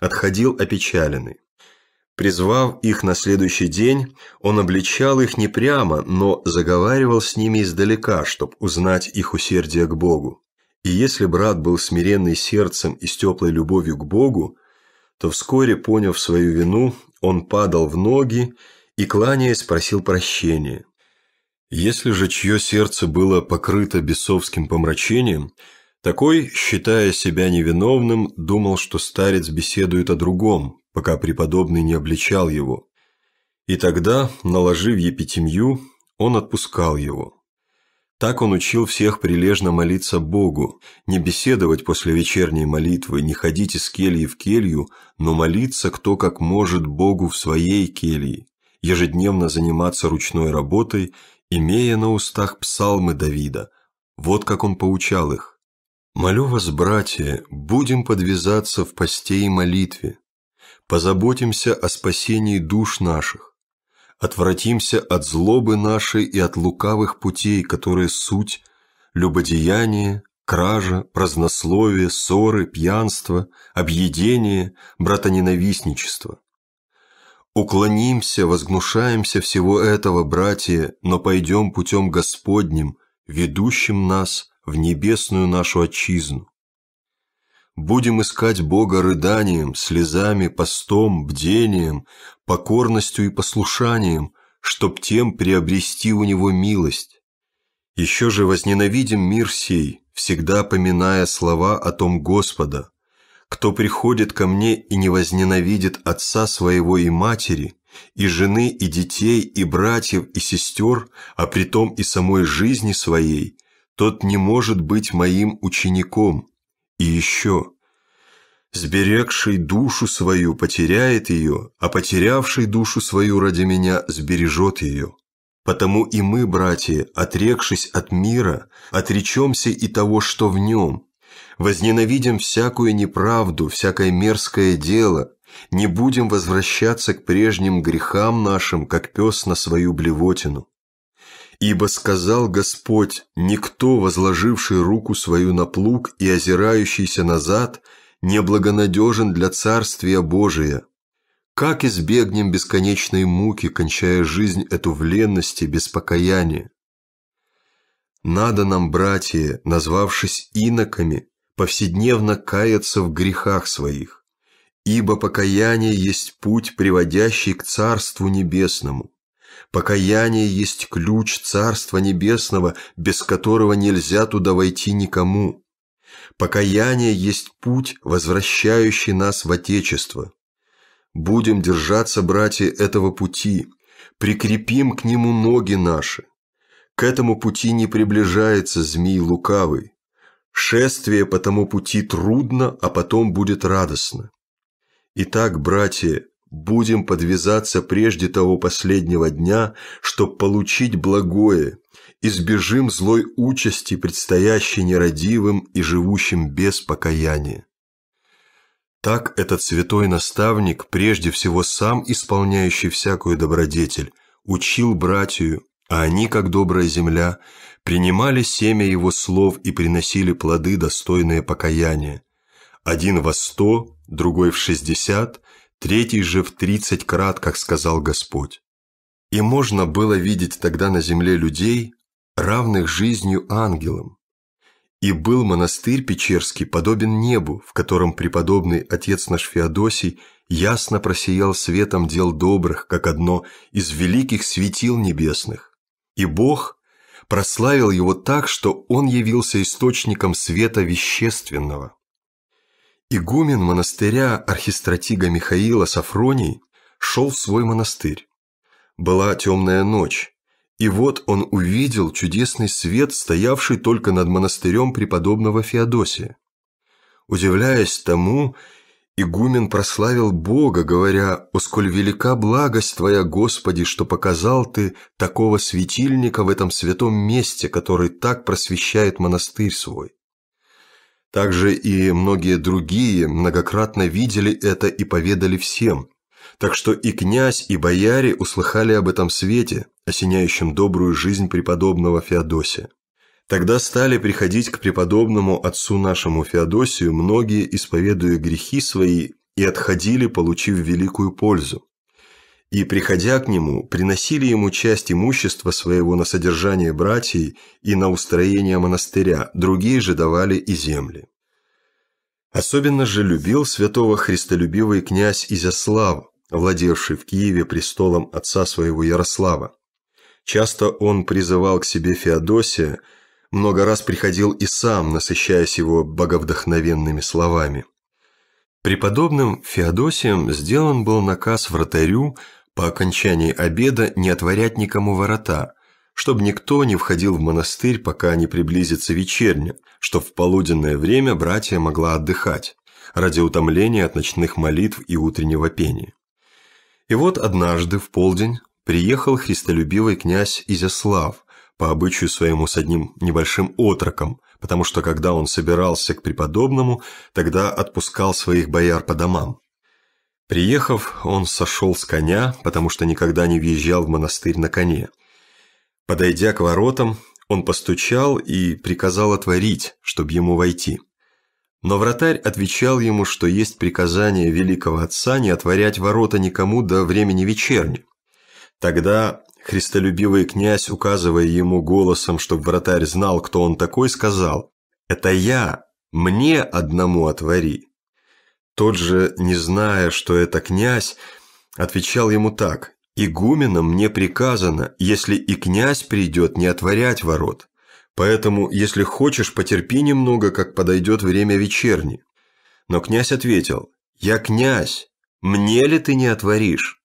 отходил опечаленный. Призвав их на следующий день, он обличал их не прямо, но заговаривал с ними издалека, чтобы узнать их усердие к Богу. И если брат был смиренный сердцем и с теплой любовью к Богу, то вскоре, поняв свою вину, он падал в ноги и, кланяясь, просил прощения. Если же чье сердце было покрыто бесовским помрачением, такой, считая себя невиновным, думал, что старец беседует о другом, пока преподобный не обличал его. И тогда, наложив епитимью, он отпускал его. Так он учил всех прилежно молиться Богу, не беседовать после вечерней молитвы, не ходить из кельи в келью, но молиться кто как может Богу в своей келье, ежедневно заниматься ручной работой, имея на устах псалмы Давида. Вот как он поучал их. «Молю вас, братья, будем подвязаться в посте и молитве, позаботимся о спасении душ наших, отвратимся от злобы нашей и от лукавых путей, которые суть – любодеяние, кража, празднословие, ссоры, пьянство, объедение, братоненавистничество. Уклонимся, возгнушаемся всего этого, братья, но пойдем путем Господним, ведущим нас в небесную нашу отчизну. Будем искать Бога рыданием, слезами, постом, бдением, покорностью и послушанием, чтоб тем приобрести у него милость. Еще же возненавидим мир сей, всегда поминая слова о том Господа. Кто приходит ко мне и не возненавидит отца своего и матери, и жены, и детей, и братьев, и сестер, а притом и самой жизни своей, тот не может быть моим учеником» И еще. Сберегший душу свою потеряет ее, а потерявший душу свою ради меня сбережет ее. Потому и мы, братья, отрекшись от мира, отречемся и того, что в нем. Возненавидим всякую неправду, всякое мерзкое дело, не будем возвращаться к прежним грехам нашим, как пес на свою блевотину. Ибо сказал Господь, никто, возложивший руку свою на плуг и озирающийся назад, неблагонадежен для Царствия Божия. Как избегнем бесконечной муки, кончая жизнь эту в ленности без покаяния? Надо нам, братья, назвавшись иноками, повседневно каяться в грехах своих, ибо покаяние есть путь, приводящий к Царству Небесному. Покаяние есть ключ Царства Небесного, без которого нельзя туда войти никому. Покаяние есть путь, возвращающий нас в Отечество. Будем держаться, братья, этого пути, прикрепим к нему ноги наши. К этому пути не приближается змей лукавый. Шествие по тому пути трудно, а потом будет радостно. Итак, братья, Будем подвязаться прежде того последнего дня, чтоб получить благое, избежим злой участи, предстоящей нерадивым и живущим без покаяния. Так этот святой наставник, прежде всего сам исполняющий всякую добродетель, учил братью, а они, как добрая земля, принимали семя его слов и приносили плоды, достойные покаяния. Один во сто, другой в шестьдесят, третий же в тридцать крат, как сказал Господь. И можно было видеть тогда на земле людей, равных жизнью ангелам. И был монастырь Печерский подобен небу, в котором преподобный отец наш Феодосий ясно просиял светом дел добрых, как одно из великих светил небесных. И Бог прославил его так, что он явился источником света вещественного. Игумен монастыря архистратига Михаила Сафроний шел в свой монастырь. Была темная ночь, и вот он увидел чудесный свет, стоявший только над монастырем преподобного Феодосия. Удивляясь тому, игумен прославил Бога, говоря, «О, сколь велика благость Твоя, Господи, что показал Ты такого светильника в этом святом месте, который так просвещает монастырь свой». Также и многие другие многократно видели это и поведали всем. Так что и князь, и бояре услыхали об этом свете, осеняющем добрую жизнь преподобного Феодосия. Тогда стали приходить к преподобному отцу нашему Феодосию многие, исповедуя грехи свои, и отходили, получив великую пользу и, приходя к нему, приносили ему часть имущества своего на содержание братьев и на устроение монастыря, другие же давали и земли. Особенно же любил святого христолюбивый князь Изяслав, владевший в Киеве престолом отца своего Ярослава. Часто он призывал к себе Феодосия, много раз приходил и сам, насыщаясь его боговдохновенными словами. Преподобным Феодосием сделан был наказ вратарю – по окончании обеда не отворять никому ворота, чтобы никто не входил в монастырь, пока не приблизится вечерня, чтоб в полуденное время братья могла отдыхать, ради утомления от ночных молитв и утреннего пения. И вот однажды в полдень приехал христолюбивый князь Изяслав, по обычаю своему с одним небольшим отроком, потому что когда он собирался к преподобному, тогда отпускал своих бояр по домам. Приехав, он сошел с коня, потому что никогда не въезжал в монастырь на коне. Подойдя к воротам, он постучал и приказал отворить, чтобы ему войти. Но вратарь отвечал ему, что есть приказание великого отца не отворять ворота никому до времени вечерни. Тогда христолюбивый князь, указывая ему голосом, чтобы вратарь знал, кто он такой, сказал «Это я, мне одному отвори, тот же, не зная, что это князь, отвечал ему так. «Игуменам мне приказано, если и князь придет, не отворять ворот. Поэтому, если хочешь, потерпи немного, как подойдет время вечерни». Но князь ответил, «Я князь, мне ли ты не отворишь?»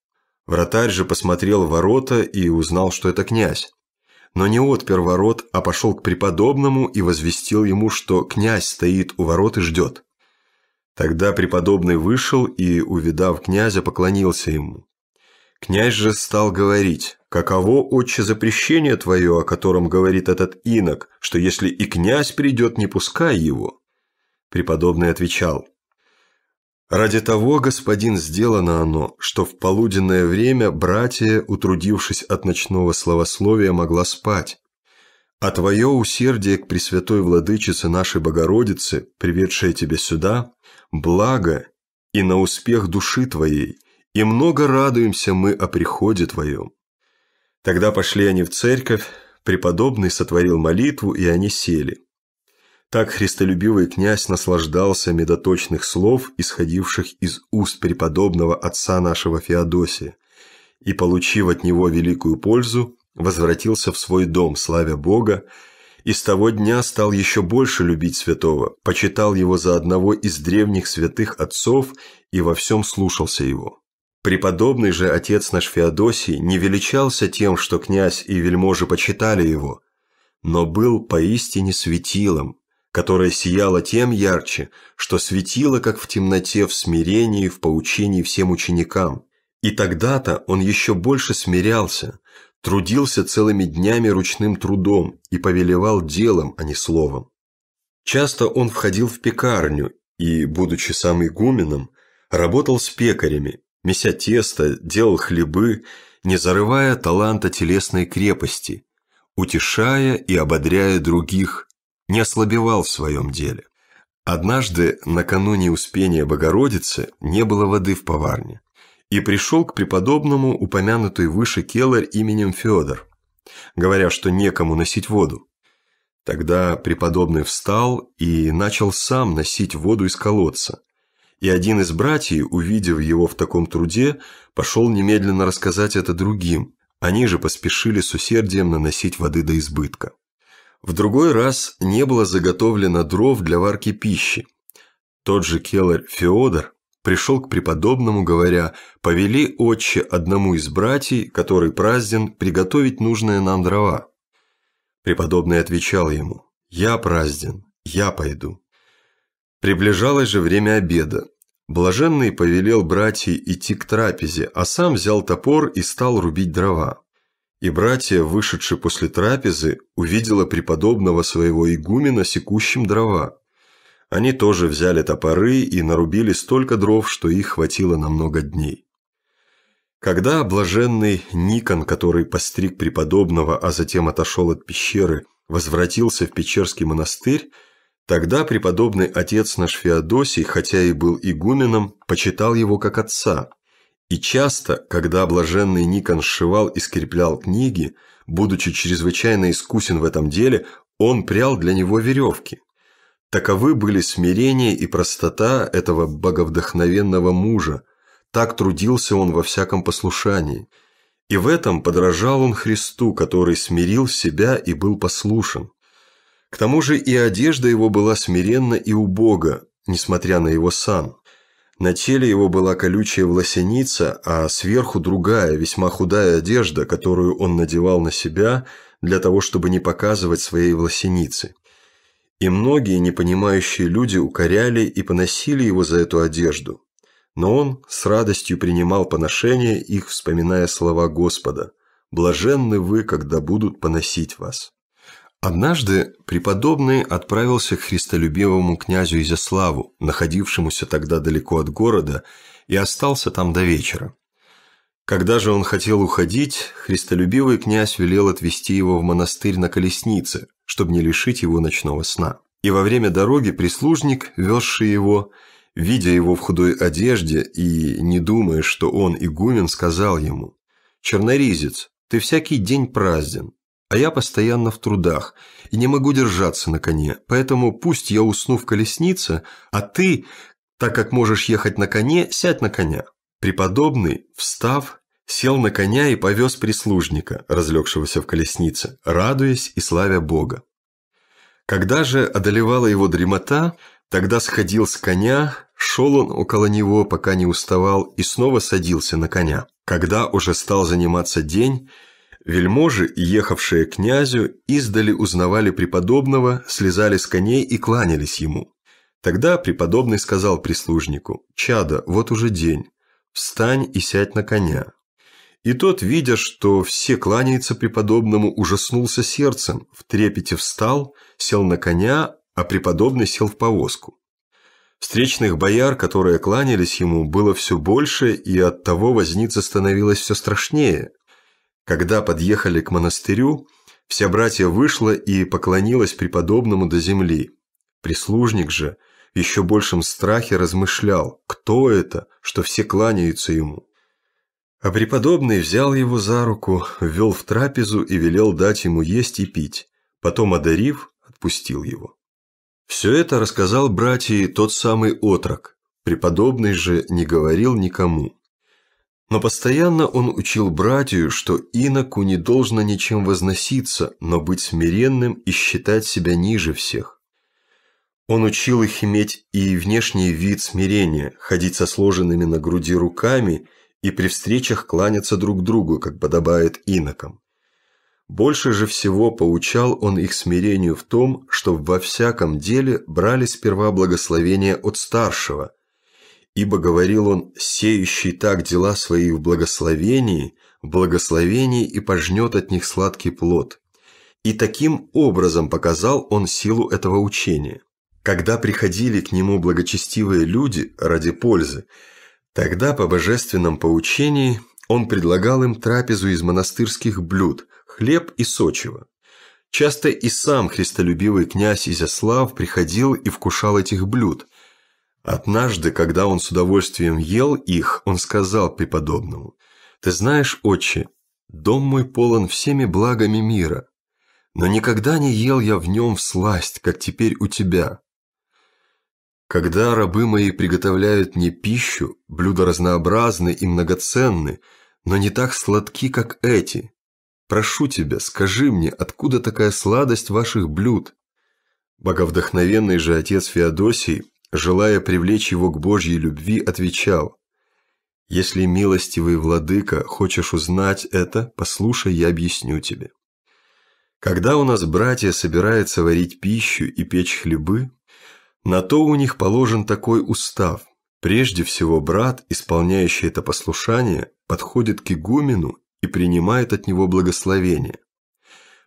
Вратарь же посмотрел ворота и узнал, что это князь. Но не отпер ворот, а пошел к преподобному и возвестил ему, что князь стоит у ворот и ждет. Тогда преподобный вышел и, увидав князя, поклонился ему. Князь же стал говорить, «Каково, отче, запрещение твое, о котором говорит этот инок, что если и князь придет, не пускай его?» Преподобный отвечал, «Ради того, господин, сделано оно, что в полуденное время братья, утрудившись от ночного словословия, могла спать, а твое усердие к Пресвятой Владычице нашей Богородице, приведшее тебя сюда, благо и на успех души твоей, и много радуемся мы о приходе твоем». Тогда пошли они в церковь, преподобный сотворил молитву, и они сели. Так христолюбивый князь наслаждался медоточных слов, исходивших из уст преподобного отца нашего Феодосия, и, получив от него великую пользу, возвратился в свой дом, славя Бога и с того дня стал еще больше любить святого, почитал его за одного из древних святых отцов и во всем слушался его. Преподобный же отец наш Феодосий не величался тем, что князь и вельможи почитали его, но был поистине светилом, которое сияло тем ярче, что светило, как в темноте, в смирении, в поучении всем ученикам. И тогда-то он еще больше смирялся, трудился целыми днями ручным трудом и повелевал делом, а не словом. Часто он входил в пекарню и, будучи сам игуменом, работал с пекарями, меся тесто, делал хлебы, не зарывая таланта телесной крепости, утешая и ободряя других, не ослабевал в своем деле. Однажды, накануне Успения Богородицы, не было воды в поварне и пришел к преподобному упомянутый выше келарь именем Федор, говоря, что некому носить воду. Тогда преподобный встал и начал сам носить воду из колодца. И один из братьев, увидев его в таком труде, пошел немедленно рассказать это другим. Они же поспешили с усердием наносить воды до избытка. В другой раз не было заготовлено дров для варки пищи. Тот же келарь Феодор пришел к преподобному, говоря, «Повели отче одному из братьев который празден, приготовить нужное нам дрова». Преподобный отвечал ему, «Я празден, я пойду». Приближалось же время обеда. Блаженный повелел братьям идти к трапезе, а сам взял топор и стал рубить дрова. И братья, вышедшие после трапезы, увидела преподобного своего игумена секущим дрова. Они тоже взяли топоры и нарубили столько дров, что их хватило на много дней. Когда блаженный Никон, который постриг преподобного, а затем отошел от пещеры, возвратился в Печерский монастырь, тогда преподобный отец наш Феодосий, хотя и был игуменом, почитал его как отца. И часто, когда блаженный Никон сшивал и скреплял книги, будучи чрезвычайно искусен в этом деле, он прял для него веревки – Таковы были смирение и простота этого боговдохновенного мужа. Так трудился он во всяком послушании. И в этом подражал он Христу, который смирил себя и был послушен. К тому же и одежда его была смиренна и убога, несмотря на его сан. На теле его была колючая власеница, а сверху другая, весьма худая одежда, которую он надевал на себя для того, чтобы не показывать своей власеницы. И многие непонимающие люди укоряли и поносили его за эту одежду. Но он с радостью принимал поношение их, вспоминая слова Господа «Блаженны вы, когда будут поносить вас». Однажды преподобный отправился к христолюбивому князю Изяславу, находившемуся тогда далеко от города, и остался там до вечера. Когда же он хотел уходить, христолюбивый князь велел отвезти его в монастырь на колеснице, чтобы не лишить его ночного сна. И во время дороги прислужник, везший его, видя его в худой одежде и не думая, что он игумен, сказал ему, «Черноризец, ты всякий день празден, а я постоянно в трудах и не могу держаться на коне, поэтому пусть я усну в колеснице, а ты, так как можешь ехать на коне, сядь на коня». Преподобный, встав, сел на коня и повез прислужника, разлегшегося в колеснице, радуясь и славя Бога. Когда же одолевала его дремота, тогда сходил с коня, шел он около него, пока не уставал, и снова садился на коня. Когда уже стал заниматься день, вельможи, ехавшие к князю, издали узнавали преподобного, слезали с коней и кланялись ему. Тогда преподобный сказал прислужнику, чада: вот уже день, встань и сядь на коня». И тот, видя, что все кланяются преподобному, ужаснулся сердцем, в трепете встал, сел на коня, а преподобный сел в повозку. Встречных бояр, которые кланялись ему, было все больше, и от того возница становилось все страшнее. Когда подъехали к монастырю, вся братья вышла и поклонилась преподобному до земли. Прислужник же – еще большем страхе размышлял, кто это, что все кланяются ему. А преподобный взял его за руку, ввел в трапезу и велел дать ему есть и пить. Потом, одарив, отпустил его. Все это рассказал братье тот самый отрок. Преподобный же не говорил никому. Но постоянно он учил братью, что иноку не должно ничем возноситься, но быть смиренным и считать себя ниже всех. Он учил их иметь и внешний вид смирения, ходить со сложенными на груди руками и при встречах кланяться друг другу, как подобает инокам. Больше же всего поучал он их смирению в том, что во всяком деле брали сперва благословение от старшего, ибо, говорил он, сеющий так дела свои в благословении, в благословении и пожнет от них сладкий плод. И таким образом показал он силу этого учения. Когда приходили к нему благочестивые люди ради пользы, тогда по божественном поучении он предлагал им трапезу из монастырских блюд, хлеб и сочево. Часто и сам христолюбивый князь Изяслав приходил и вкушал этих блюд. Однажды, когда он с удовольствием ел их, он сказал преподобному, «Ты знаешь, отче, дом мой полон всеми благами мира, но никогда не ел я в нем всласть, как теперь у тебя. Когда рабы мои приготовляют мне пищу, блюда разнообразны и многоценны, но не так сладки, как эти. Прошу тебя, скажи мне, откуда такая сладость ваших блюд?» Боговдохновенный же отец Феодосий, желая привлечь его к Божьей любви, отвечал, «Если, милостивый владыка, хочешь узнать это, послушай, я объясню тебе. Когда у нас братья собираются варить пищу и печь хлебы, на то у них положен такой устав. Прежде всего брат, исполняющий это послушание, подходит к игумену и принимает от него благословение.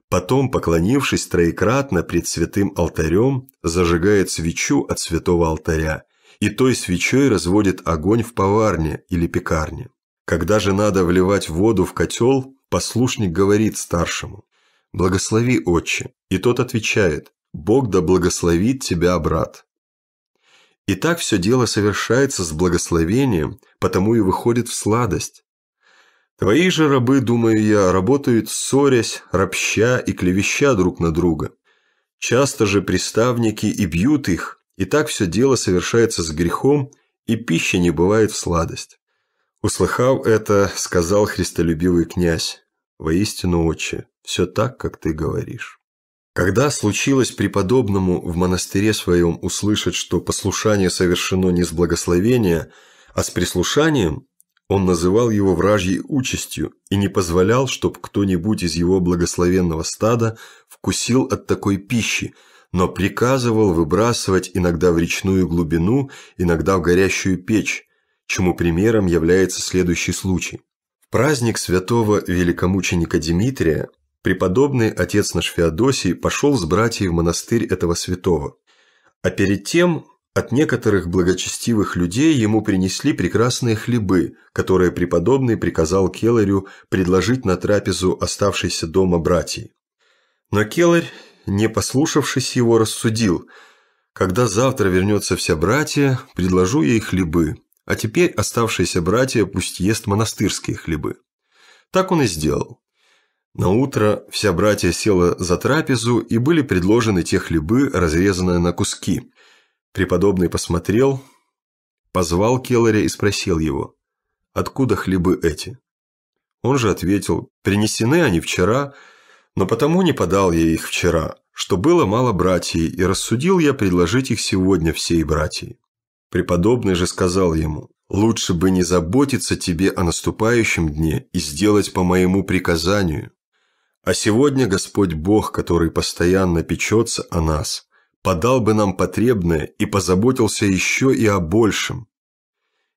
Потом, поклонившись троекратно пред святым алтарем, зажигает свечу от святого алтаря и той свечой разводит огонь в поварне или пекарне. Когда же надо вливать воду в котел, послушник говорит старшему «Благослови, отче», и тот отвечает «Бог да благословит тебя, брат». И так все дело совершается с благословением, потому и выходит в сладость. Твои же рабы, думаю я, работают ссорясь, ропща и клевеща друг на друга. Часто же приставники и бьют их, и так все дело совершается с грехом, и пища не бывает в сладость. Услыхав это, сказал христолюбивый князь, «Воистину, отче, все так, как ты говоришь». Когда случилось преподобному в монастыре своем услышать, что послушание совершено не с благословения, а с прислушанием, он называл его вражьей участью и не позволял, чтобы кто-нибудь из его благословенного стада вкусил от такой пищи, но приказывал выбрасывать иногда в речную глубину, иногда в горящую печь, чему примером является следующий случай. В праздник святого великомученика Дмитрия – преподобный отец наш Феодосий пошел с братьей в монастырь этого святого. А перед тем от некоторых благочестивых людей ему принесли прекрасные хлебы, которые преподобный приказал Келарю предложить на трапезу оставшейся дома братьей. Но Келарь, не послушавшись его, рассудил – когда завтра вернется вся братья, предложу ей хлебы, а теперь оставшиеся братья пусть ест монастырские хлебы. Так он и сделал. На утро вся братья села за трапезу и были предложены те хлебы, разрезанные на куски. Преподобный посмотрел, позвал Келларя и спросил его, откуда хлебы эти? Он же ответил, принесены они вчера, но потому не подал я их вчера, что было мало братьей, и рассудил я предложить их сегодня всей братьей. Преподобный же сказал ему, лучше бы не заботиться тебе о наступающем дне и сделать по моему приказанию, а сегодня Господь Бог, который постоянно печется о нас, подал бы нам потребное и позаботился еще и о большем.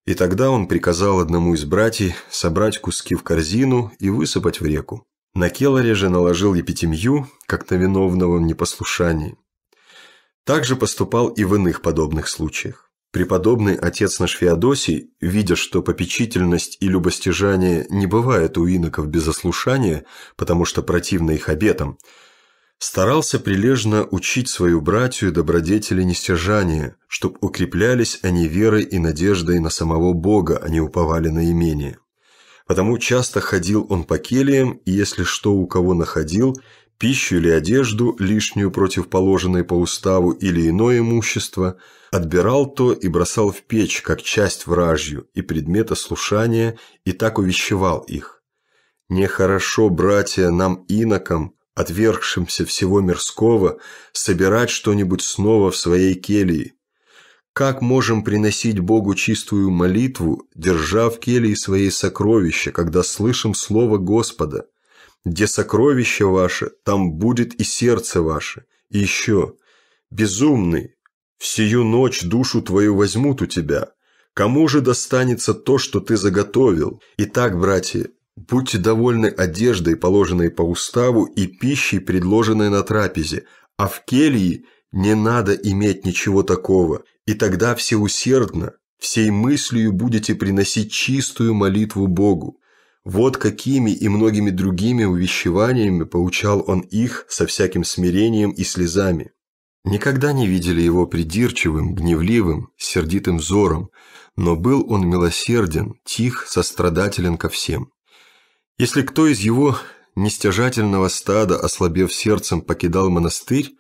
И тогда он приказал одному из братьев собрать куски в корзину и высыпать в реку. На Келаре же наложил епитемью, как на виновного в непослушании. Так же поступал и в иных подобных случаях. Преподобный отец наш Феодосий, видя, что попечительность и любостяжание не бывает у иноков без ослушания, потому что противно их обетам, старался прилежно учить свою братью добродетели нестяжания, чтоб укреплялись они верой и надеждой на самого Бога, а не уповали на имение. Потому часто ходил он по келиям, и если что у кого находил, пищу или одежду, лишнюю против положенной по уставу или иное имущество, отбирал то и бросал в печь, как часть вражью и предмета слушания, и так увещевал их. «Нехорошо, братья, нам инокам, отвергшимся всего мирского, собирать что-нибудь снова в своей келии. Как можем приносить Богу чистую молитву, держа в келии свои сокровища, когда слышим слово Господа?» Где сокровище ваше, там будет и сердце ваше. И еще. Безумный, в ночь душу твою возьмут у тебя. Кому же достанется то, что ты заготовил? Итак, братья, будьте довольны одеждой, положенной по уставу, и пищей, предложенной на трапезе, а в келье не надо иметь ничего такого, и тогда все усердно всей мыслью будете приносить чистую молитву Богу. Вот какими и многими другими увещеваниями поучал он их со всяким смирением и слезами. Никогда не видели его придирчивым, гневливым, сердитым взором, но был он милосерден, тих, сострадателен ко всем. Если кто из его нестяжательного стада, ослабев сердцем, покидал монастырь,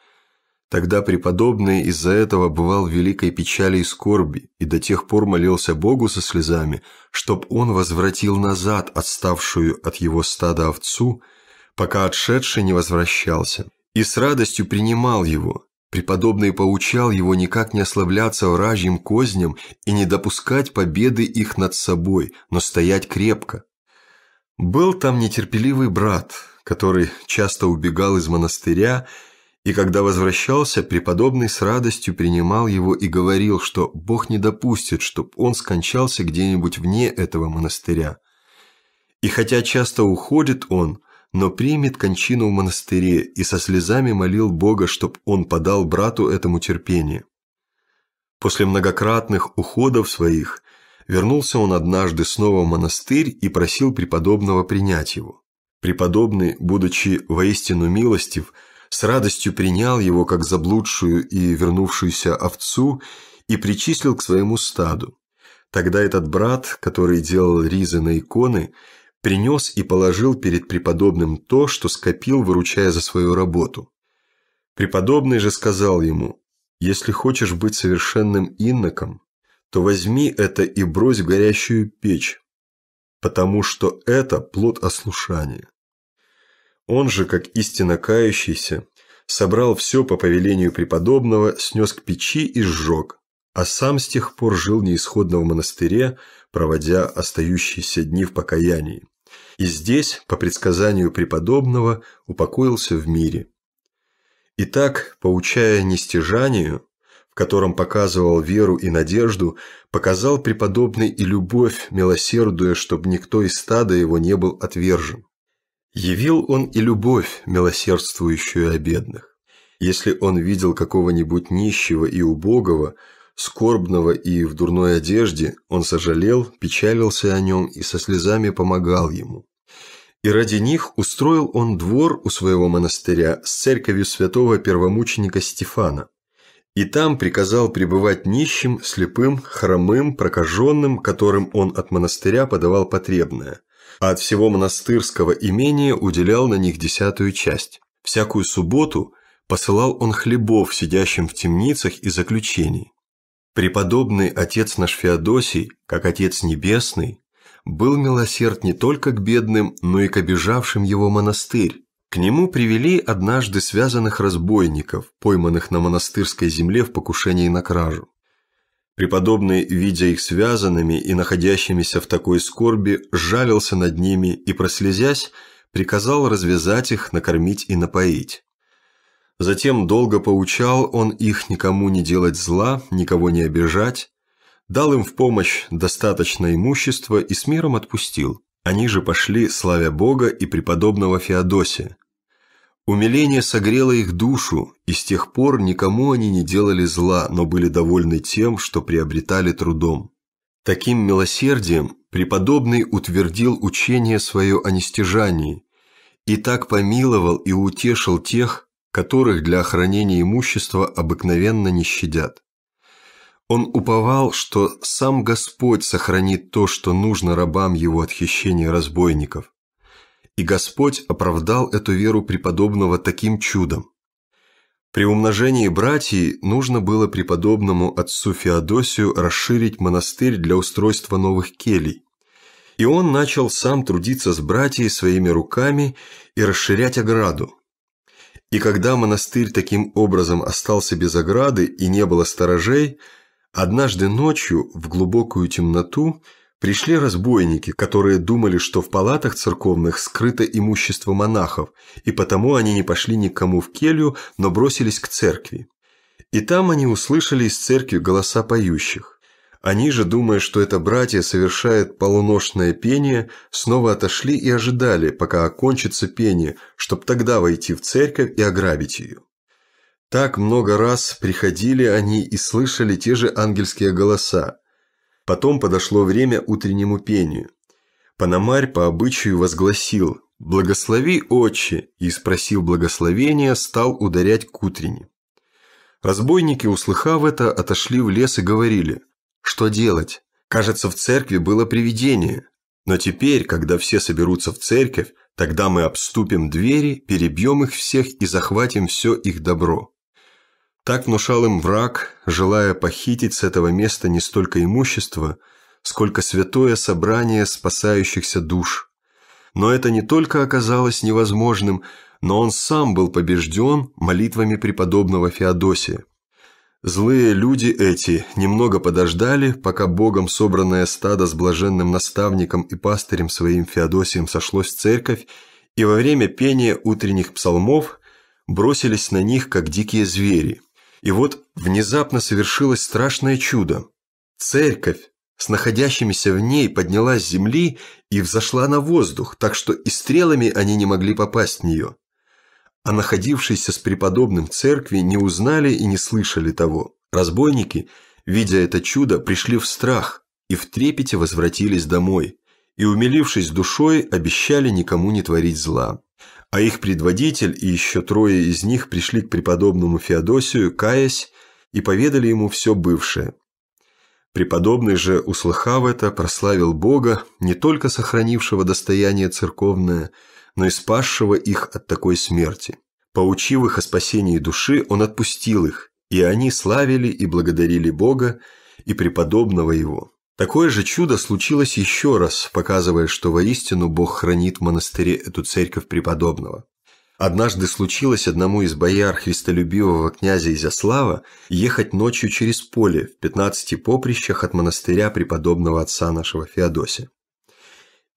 Тогда преподобный из-за этого бывал в великой печали и скорби, и до тех пор молился Богу со слезами, чтоб он возвратил назад отставшую от его стада овцу, пока отшедший не возвращался, и с радостью принимал его. Преподобный поучал его никак не ослабляться вражьим козням и не допускать победы их над собой, но стоять крепко. Был там нетерпеливый брат, который часто убегал из монастыря и когда возвращался, преподобный с радостью принимал его и говорил, что Бог не допустит, чтоб он скончался где-нибудь вне этого монастыря. И хотя часто уходит он, но примет кончину в монастыре и со слезами молил Бога, чтоб он подал брату этому терпение. После многократных уходов своих вернулся он однажды снова в монастырь и просил преподобного принять его. Преподобный, будучи воистину милостив, – с радостью принял его как заблудшую и вернувшуюся овцу и причислил к своему стаду. Тогда этот брат, который делал ризы на иконы, принес и положил перед преподобным то, что скопил, выручая за свою работу. Преподобный же сказал ему, «Если хочешь быть совершенным иноком, то возьми это и брось в горящую печь, потому что это плод ослушания». Он же, как истинно кающийся, собрал все по повелению преподобного, снес к печи и сжег, а сам с тех пор жил неисходно в монастыре, проводя остающиеся дни в покаянии. И здесь, по предсказанию преподобного, упокоился в мире. Итак, поучая нестяжанию, в котором показывал веру и надежду, показал преподобный и любовь, милосердуя, чтобы никто из стада его не был отвержен. Явил он и любовь, милосердствующую о бедных. Если он видел какого-нибудь нищего и убогого, скорбного и в дурной одежде, он сожалел, печалился о нем и со слезами помогал ему. И ради них устроил он двор у своего монастыря с церковью святого первомученика Стефана. И там приказал пребывать нищим, слепым, хромым, прокаженным, которым он от монастыря подавал потребное, а от всего монастырского имения уделял на них десятую часть. Всякую субботу посылал он хлебов, сидящим в темницах и заключений. Преподобный отец наш Феодосий, как Отец Небесный, был милосерд не только к бедным, но и к обижавшим его монастырь. К нему привели однажды связанных разбойников, пойманных на монастырской земле в покушении на кражу. Преподобный, видя их связанными и находящимися в такой скорби, жалился над ними и, прослезясь, приказал развязать их, накормить и напоить. Затем долго поучал он их никому не делать зла, никого не обижать, дал им в помощь достаточное имущество и с миром отпустил. Они же пошли, славя Бога и преподобного Феодосия. Умиление согрело их душу, и с тех пор никому они не делали зла, но были довольны тем, что приобретали трудом. Таким милосердием преподобный утвердил учение свое о нестяжании и так помиловал и утешил тех, которых для охранения имущества обыкновенно не щадят. Он уповал, что сам Господь сохранит то, что нужно рабам его от хищения разбойников – и Господь оправдал эту веру преподобного таким чудом. При умножении братьей нужно было преподобному отцу Феодосию расширить монастырь для устройства новых келей. И он начал сам трудиться с братьей своими руками и расширять ограду. И когда монастырь таким образом остался без ограды и не было сторожей, однажды ночью в глубокую темноту – Пришли разбойники, которые думали, что в палатах церковных скрыто имущество монахов, и потому они не пошли никому в келью, но бросились к церкви. И там они услышали из церкви голоса поющих. Они же, думая, что это братья совершают полуношное пение, снова отошли и ожидали, пока окончится пение, чтобы тогда войти в церковь и ограбить ее. Так много раз приходили они и слышали те же ангельские голоса – Потом подошло время утреннему пению. Панамарь по обычаю возгласил «Благослови, отче!» и, спросив благословения, стал ударять к утренне. Разбойники, услыхав это, отошли в лес и говорили «Что делать? Кажется, в церкви было привидение. Но теперь, когда все соберутся в церковь, тогда мы обступим двери, перебьем их всех и захватим все их добро». Так внушал им враг, желая похитить с этого места не столько имущество, сколько святое собрание спасающихся душ. Но это не только оказалось невозможным, но он сам был побежден молитвами преподобного Феодосия. Злые люди эти немного подождали, пока богом собранное стадо с блаженным наставником и пастырем своим Феодосием сошлось в церковь, и во время пения утренних псалмов бросились на них, как дикие звери – и вот внезапно совершилось страшное чудо. Церковь с находящимися в ней поднялась с земли и взошла на воздух, так что и стрелами они не могли попасть в нее. А находившиеся с преподобным церкви не узнали и не слышали того. Разбойники, видя это чудо, пришли в страх и в трепете возвратились домой, и, умилившись душой, обещали никому не творить зла а их предводитель и еще трое из них пришли к преподобному Феодосию, каясь, и поведали ему все бывшее. Преподобный же, услыхав это, прославил Бога, не только сохранившего достояние церковное, но и спасшего их от такой смерти. Поучив их о спасении души, он отпустил их, и они славили и благодарили Бога и преподобного его. Такое же чудо случилось еще раз, показывая, что воистину Бог хранит в монастыре эту церковь преподобного. Однажды случилось одному из бояр христолюбивого князя Изяслава ехать ночью через поле в 15 поприщах от монастыря преподобного отца нашего Феодосия.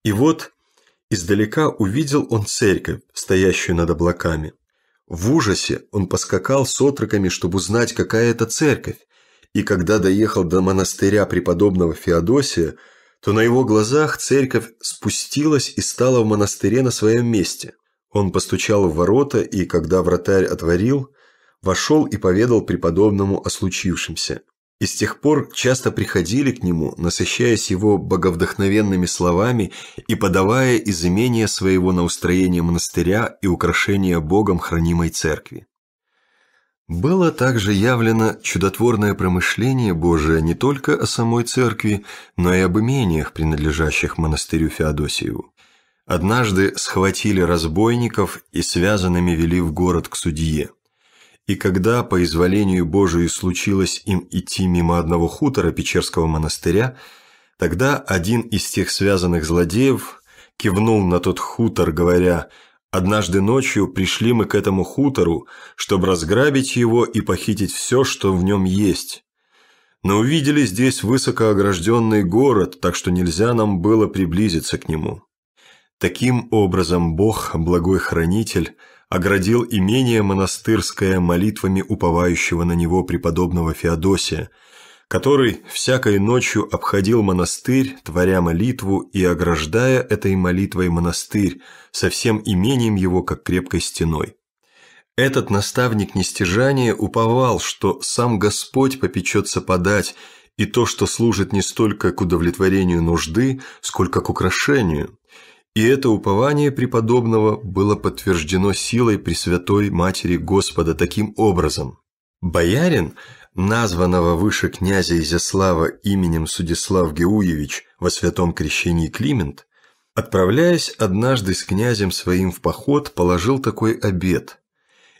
И вот издалека увидел он церковь, стоящую над облаками. В ужасе он поскакал с отроками, чтобы узнать, какая это церковь, и когда доехал до монастыря преподобного Феодосия, то на его глазах церковь спустилась и стала в монастыре на своем месте. Он постучал в ворота, и когда вратарь отворил, вошел и поведал преподобному о случившемся. И с тех пор часто приходили к нему, насыщаясь его боговдохновенными словами и подавая из имения своего на устроение монастыря и украшение Богом хранимой церкви. Было также явлено чудотворное промышление Божие не только о самой церкви, но и об имениях, принадлежащих монастырю Феодосиеву. Однажды схватили разбойников и связанными вели в город к судье. И когда, по изволению Божию, случилось им идти мимо одного хутора Печерского монастыря, тогда один из тех связанных злодеев кивнул на тот хутор, говоря – Однажды ночью пришли мы к этому хутору, чтобы разграбить его и похитить все, что в нем есть. Но увидели здесь высокоогражденный город, так что нельзя нам было приблизиться к нему. Таким образом Бог, благой хранитель, оградил имение монастырское молитвами уповающего на него преподобного Феодосия – который всякой ночью обходил монастырь, творя молитву и ограждая этой молитвой монастырь со всем имением его как крепкой стеной. Этот наставник нестяжания уповал, что сам Господь попечется подать, и то, что служит не столько к удовлетворению нужды, сколько к украшению. И это упование преподобного было подтверждено силой Пресвятой Матери Господа таким образом. Боярин – названного выше князя Изяслава именем Судислав Геуевич во святом крещении Климент, отправляясь однажды с князем своим в поход, положил такой обет.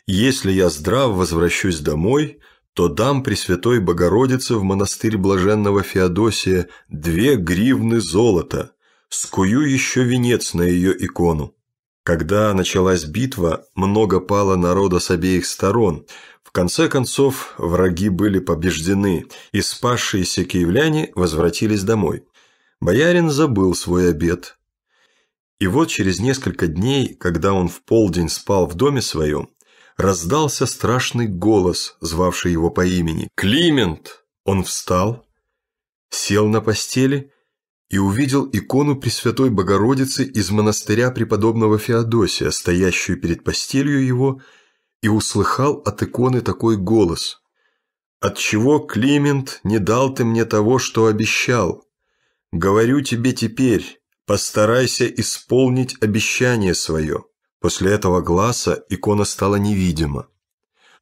«Если я здрав возвращусь домой, то дам Пресвятой Богородице в монастырь Блаженного Феодосия две гривны золота, скую еще венец на ее икону». Когда началась битва, много пало народа с обеих сторон, в конце концов, враги были побеждены, и спасшиеся киевляне возвратились домой. Боярин забыл свой обед. И вот через несколько дней, когда он в полдень спал в доме своем, раздался страшный голос, звавший его по имени. «Климент!» Он встал, сел на постели и увидел икону Пресвятой Богородицы из монастыря преподобного Феодосия, стоящую перед постелью его, и услыхал от иконы такой голос. «Отчего, Климент, не дал ты мне того, что обещал? Говорю тебе теперь, постарайся исполнить обещание свое». После этого глаза икона стала невидима.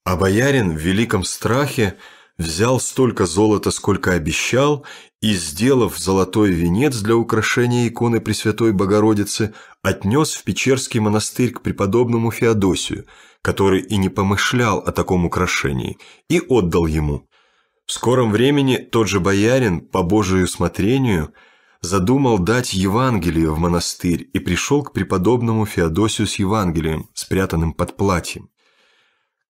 А боярин в великом страхе взял столько золота, сколько обещал, и, сделав золотой венец для украшения иконы Пресвятой Богородицы, отнес в Печерский монастырь к преподобному Феодосию – который и не помышлял о таком украшении, и отдал ему. В скором времени тот же боярин, по Божию смотрению, задумал дать Евангелие в монастырь и пришел к преподобному Феодосию с Евангелием, спрятанным под платьем.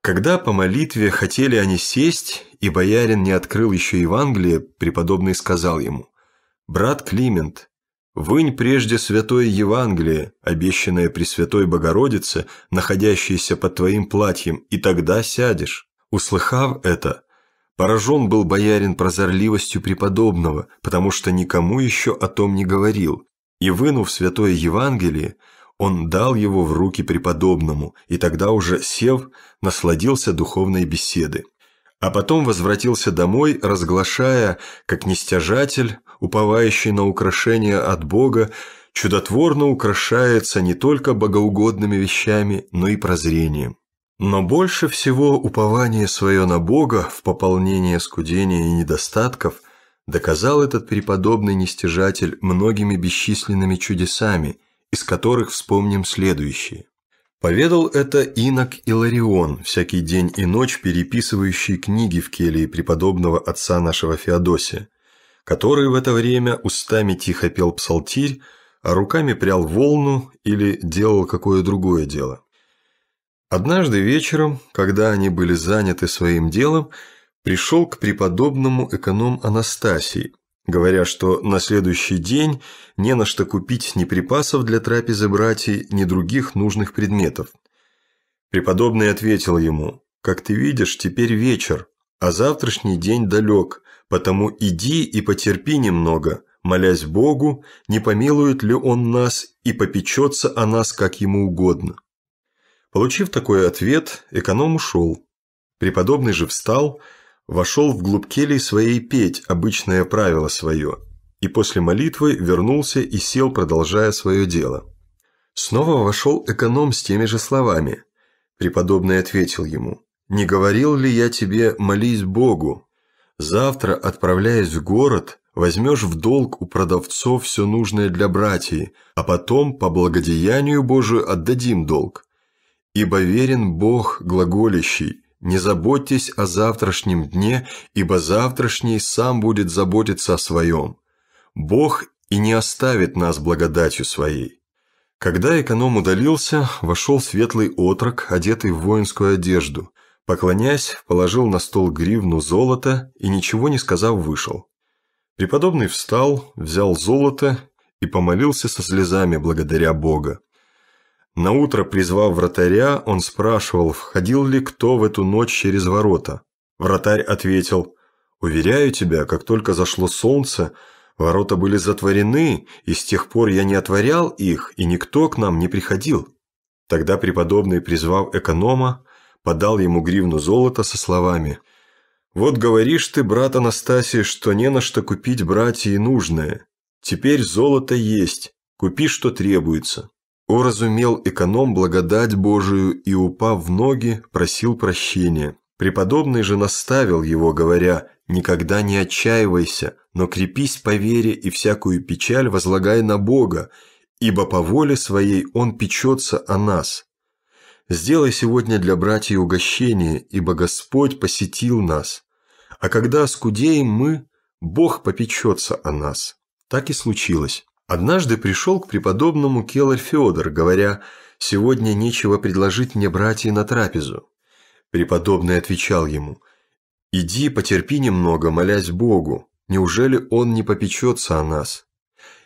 Когда по молитве хотели они сесть, и боярин не открыл еще Евангелие, преподобный сказал ему, «Брат Климент, Вынь прежде Святое Евангелие, обещанное Пресвятой Богородице, находящееся под твоим платьем, и тогда сядешь». Услыхав это, поражен был боярин прозорливостью преподобного, потому что никому еще о том не говорил, и, вынув Святое Евангелие, он дал его в руки преподобному, и тогда уже, сев, насладился духовной беседой а потом возвратился домой, разглашая, как нестяжатель, уповающий на украшение от Бога, чудотворно украшается не только богоугодными вещами, но и прозрением. Но больше всего упование свое на Бога в пополнение скудения и недостатков доказал этот преподобный нестяжатель многими бесчисленными чудесами, из которых вспомним следующие. Поведал это инок Иларион, всякий день и ночь переписывающий книги в келии преподобного отца нашего Феодосия, который в это время устами тихо пел псалтирь, а руками прял волну или делал какое другое дело. Однажды вечером, когда они были заняты своим делом, пришел к преподобному эконом Анастасии, говоря, что на следующий день не на что купить ни припасов для трапезы братьев, ни других нужных предметов. Преподобный ответил ему, «Как ты видишь, теперь вечер, а завтрашний день далек, потому иди и потерпи немного, молясь Богу, не помилует ли Он нас и попечется о нас, как Ему угодно». Получив такой ответ, эконом ушел. Преподобный же встал – Вошел в глубь своей петь, обычное правило свое, и после молитвы вернулся и сел, продолжая свое дело. Снова вошел эконом с теми же словами. Преподобный ответил ему, «Не говорил ли я тебе, молись Богу? Завтра, отправляясь в город, возьмешь в долг у продавцов все нужное для братьев, а потом по благодеянию Божию отдадим долг. Ибо верен Бог глаголящий, не заботьтесь о завтрашнем дне, ибо завтрашний сам будет заботиться о своем. Бог и не оставит нас благодатью своей. Когда эконом удалился, вошел светлый отрок, одетый в воинскую одежду. Поклонясь, положил на стол гривну золота и, ничего не сказав, вышел. Преподобный встал, взял золото и помолился со слезами благодаря Бога. На утро призвав вратаря, он спрашивал, входил ли кто в эту ночь через ворота. Вратарь ответил, «Уверяю тебя, как только зашло солнце, ворота были затворены, и с тех пор я не отворял их, и никто к нам не приходил». Тогда преподобный, призвав эконома, подал ему гривну золота со словами «Вот говоришь ты, брат Анастасий, что не на что купить братья и нужное. Теперь золото есть, купи, что требуется». Уразумел эконом благодать Божию и, упав в ноги, просил прощения. Преподобный же наставил его, говоря, «Никогда не отчаивайся, но крепись по вере и всякую печаль возлагай на Бога, ибо по воле своей Он печется о нас. Сделай сегодня для братьев угощение, ибо Господь посетил нас. А когда оскудеем мы, Бог попечется о нас». Так и случилось. Однажды пришел к преподобному Келлар Феодор, говоря, «Сегодня нечего предложить мне братья на трапезу». Преподобный отвечал ему, «Иди, потерпи немного, молясь Богу, неужели Он не попечется о нас?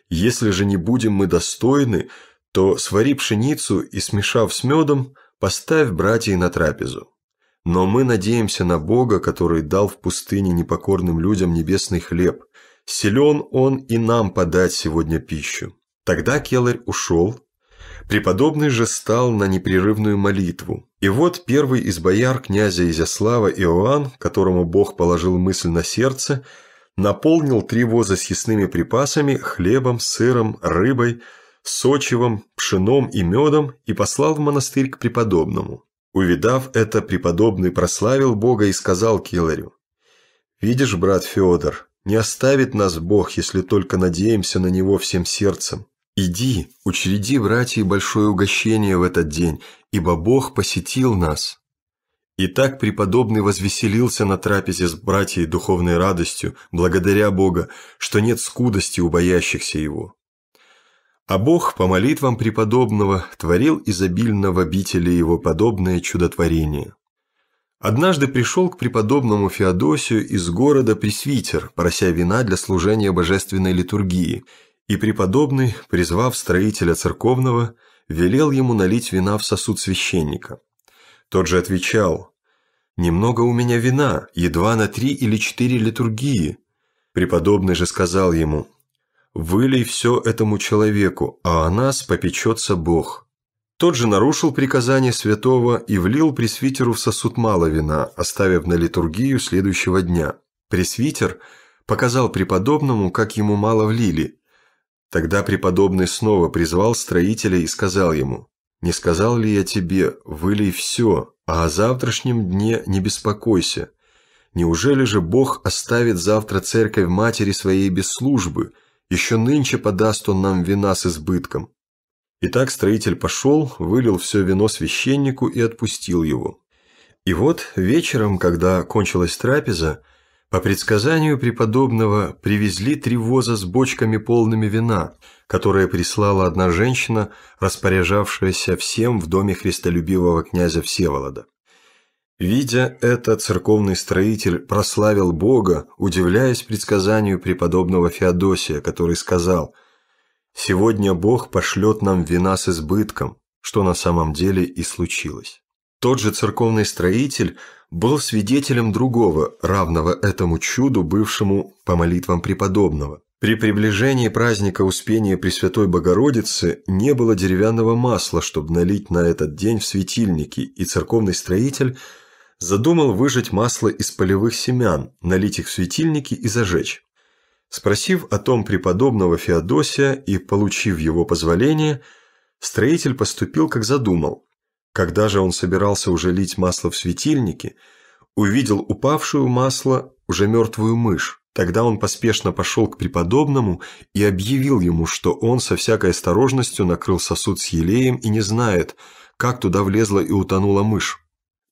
Если же не будем мы достойны, то свари пшеницу и, смешав с медом, поставь братья на трапезу. Но мы надеемся на Бога, который дал в пустыне непокорным людям небесный хлеб, Силен он и нам подать сегодня пищу. Тогда Келарь ушел. Преподобный же стал на непрерывную молитву. И вот первый из бояр князя Изяслава Иоанн, которому Бог положил мысль на сердце, наполнил три воза с ясными припасами, хлебом, сыром, рыбой, сочевом, пшеном и медом и послал в монастырь к преподобному. Увидав это, преподобный прославил Бога и сказал Келлерю: «Видишь, брат Федор. Не оставит нас Бог, если только надеемся на Него всем сердцем. Иди, учреди, братья, большое угощение в этот день, ибо Бог посетил нас». И так преподобный возвеселился на трапезе с братьей духовной радостью, благодаря Бога, что нет скудости у боящихся Его. А Бог по молитвам преподобного творил изобильно в обители Его подобное чудотворение. Однажды пришел к преподобному Феодосию из города пресвитер, прося вина для служения божественной литургии, и преподобный, призвав строителя церковного, велел ему налить вина в сосуд священника. Тот же отвечал «Немного у меня вина, едва на три или четыре литургии». Преподобный же сказал ему «Вылей все этому человеку, а о нас попечется Бог». Тот же нарушил приказание святого и влил пресвитеру в сосуд мало вина, оставив на литургию следующего дня. Пресвитер показал преподобному, как ему мало влили. Тогда преподобный снова призвал строителя и сказал ему, «Не сказал ли я тебе, вылей все, а о завтрашнем дне не беспокойся. Неужели же Бог оставит завтра церковь матери своей без службы? Еще нынче подаст он нам вина с избытком». Итак, строитель пошел, вылил все вино священнику и отпустил его. И вот вечером, когда кончилась трапеза, по предсказанию преподобного привезли три воза с бочками полными вина, которые прислала одна женщина, распоряжавшаяся всем в доме христолюбивого князя Всеволода. Видя это, церковный строитель прославил Бога, удивляясь предсказанию преподобного Феодосия, который сказал – Сегодня Бог пошлет нам вина с избытком, что на самом деле и случилось. Тот же церковный строитель был свидетелем другого, равного этому чуду, бывшему по молитвам преподобного. При приближении праздника Успения Пресвятой Богородицы не было деревянного масла, чтобы налить на этот день в светильники, и церковный строитель задумал выжать масло из полевых семян, налить их в светильники и зажечь. Спросив о том преподобного Феодосия и получив его позволение, строитель поступил, как задумал. Когда же он собирался уже лить масло в светильнике, увидел упавшую масло уже мертвую мышь. Тогда он поспешно пошел к преподобному и объявил ему, что он со всякой осторожностью накрыл сосуд с елеем и не знает, как туда влезла и утонула мышь.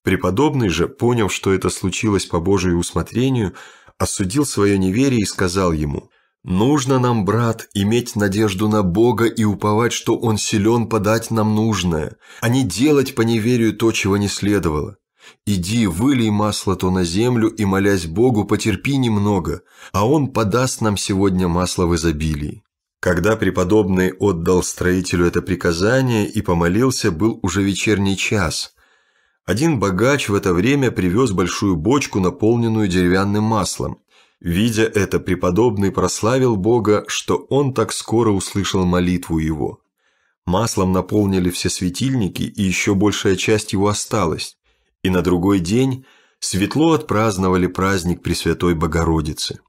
Преподобный же, поняв, что это случилось по Божию усмотрению, осудил свое неверие и сказал ему, «Нужно нам, брат, иметь надежду на Бога и уповать, что Он силен подать нам нужное, а не делать по неверию то, чего не следовало. Иди, вылей масло то на землю и, молясь Богу, потерпи немного, а Он подаст нам сегодня масло в изобилии». Когда преподобный отдал строителю это приказание и помолился, был уже вечерний час – один богач в это время привез большую бочку, наполненную деревянным маслом. Видя это, преподобный прославил Бога, что он так скоро услышал молитву его. Маслом наполнили все светильники, и еще большая часть его осталась. И на другой день светло отпраздновали праздник Пресвятой Богородицы.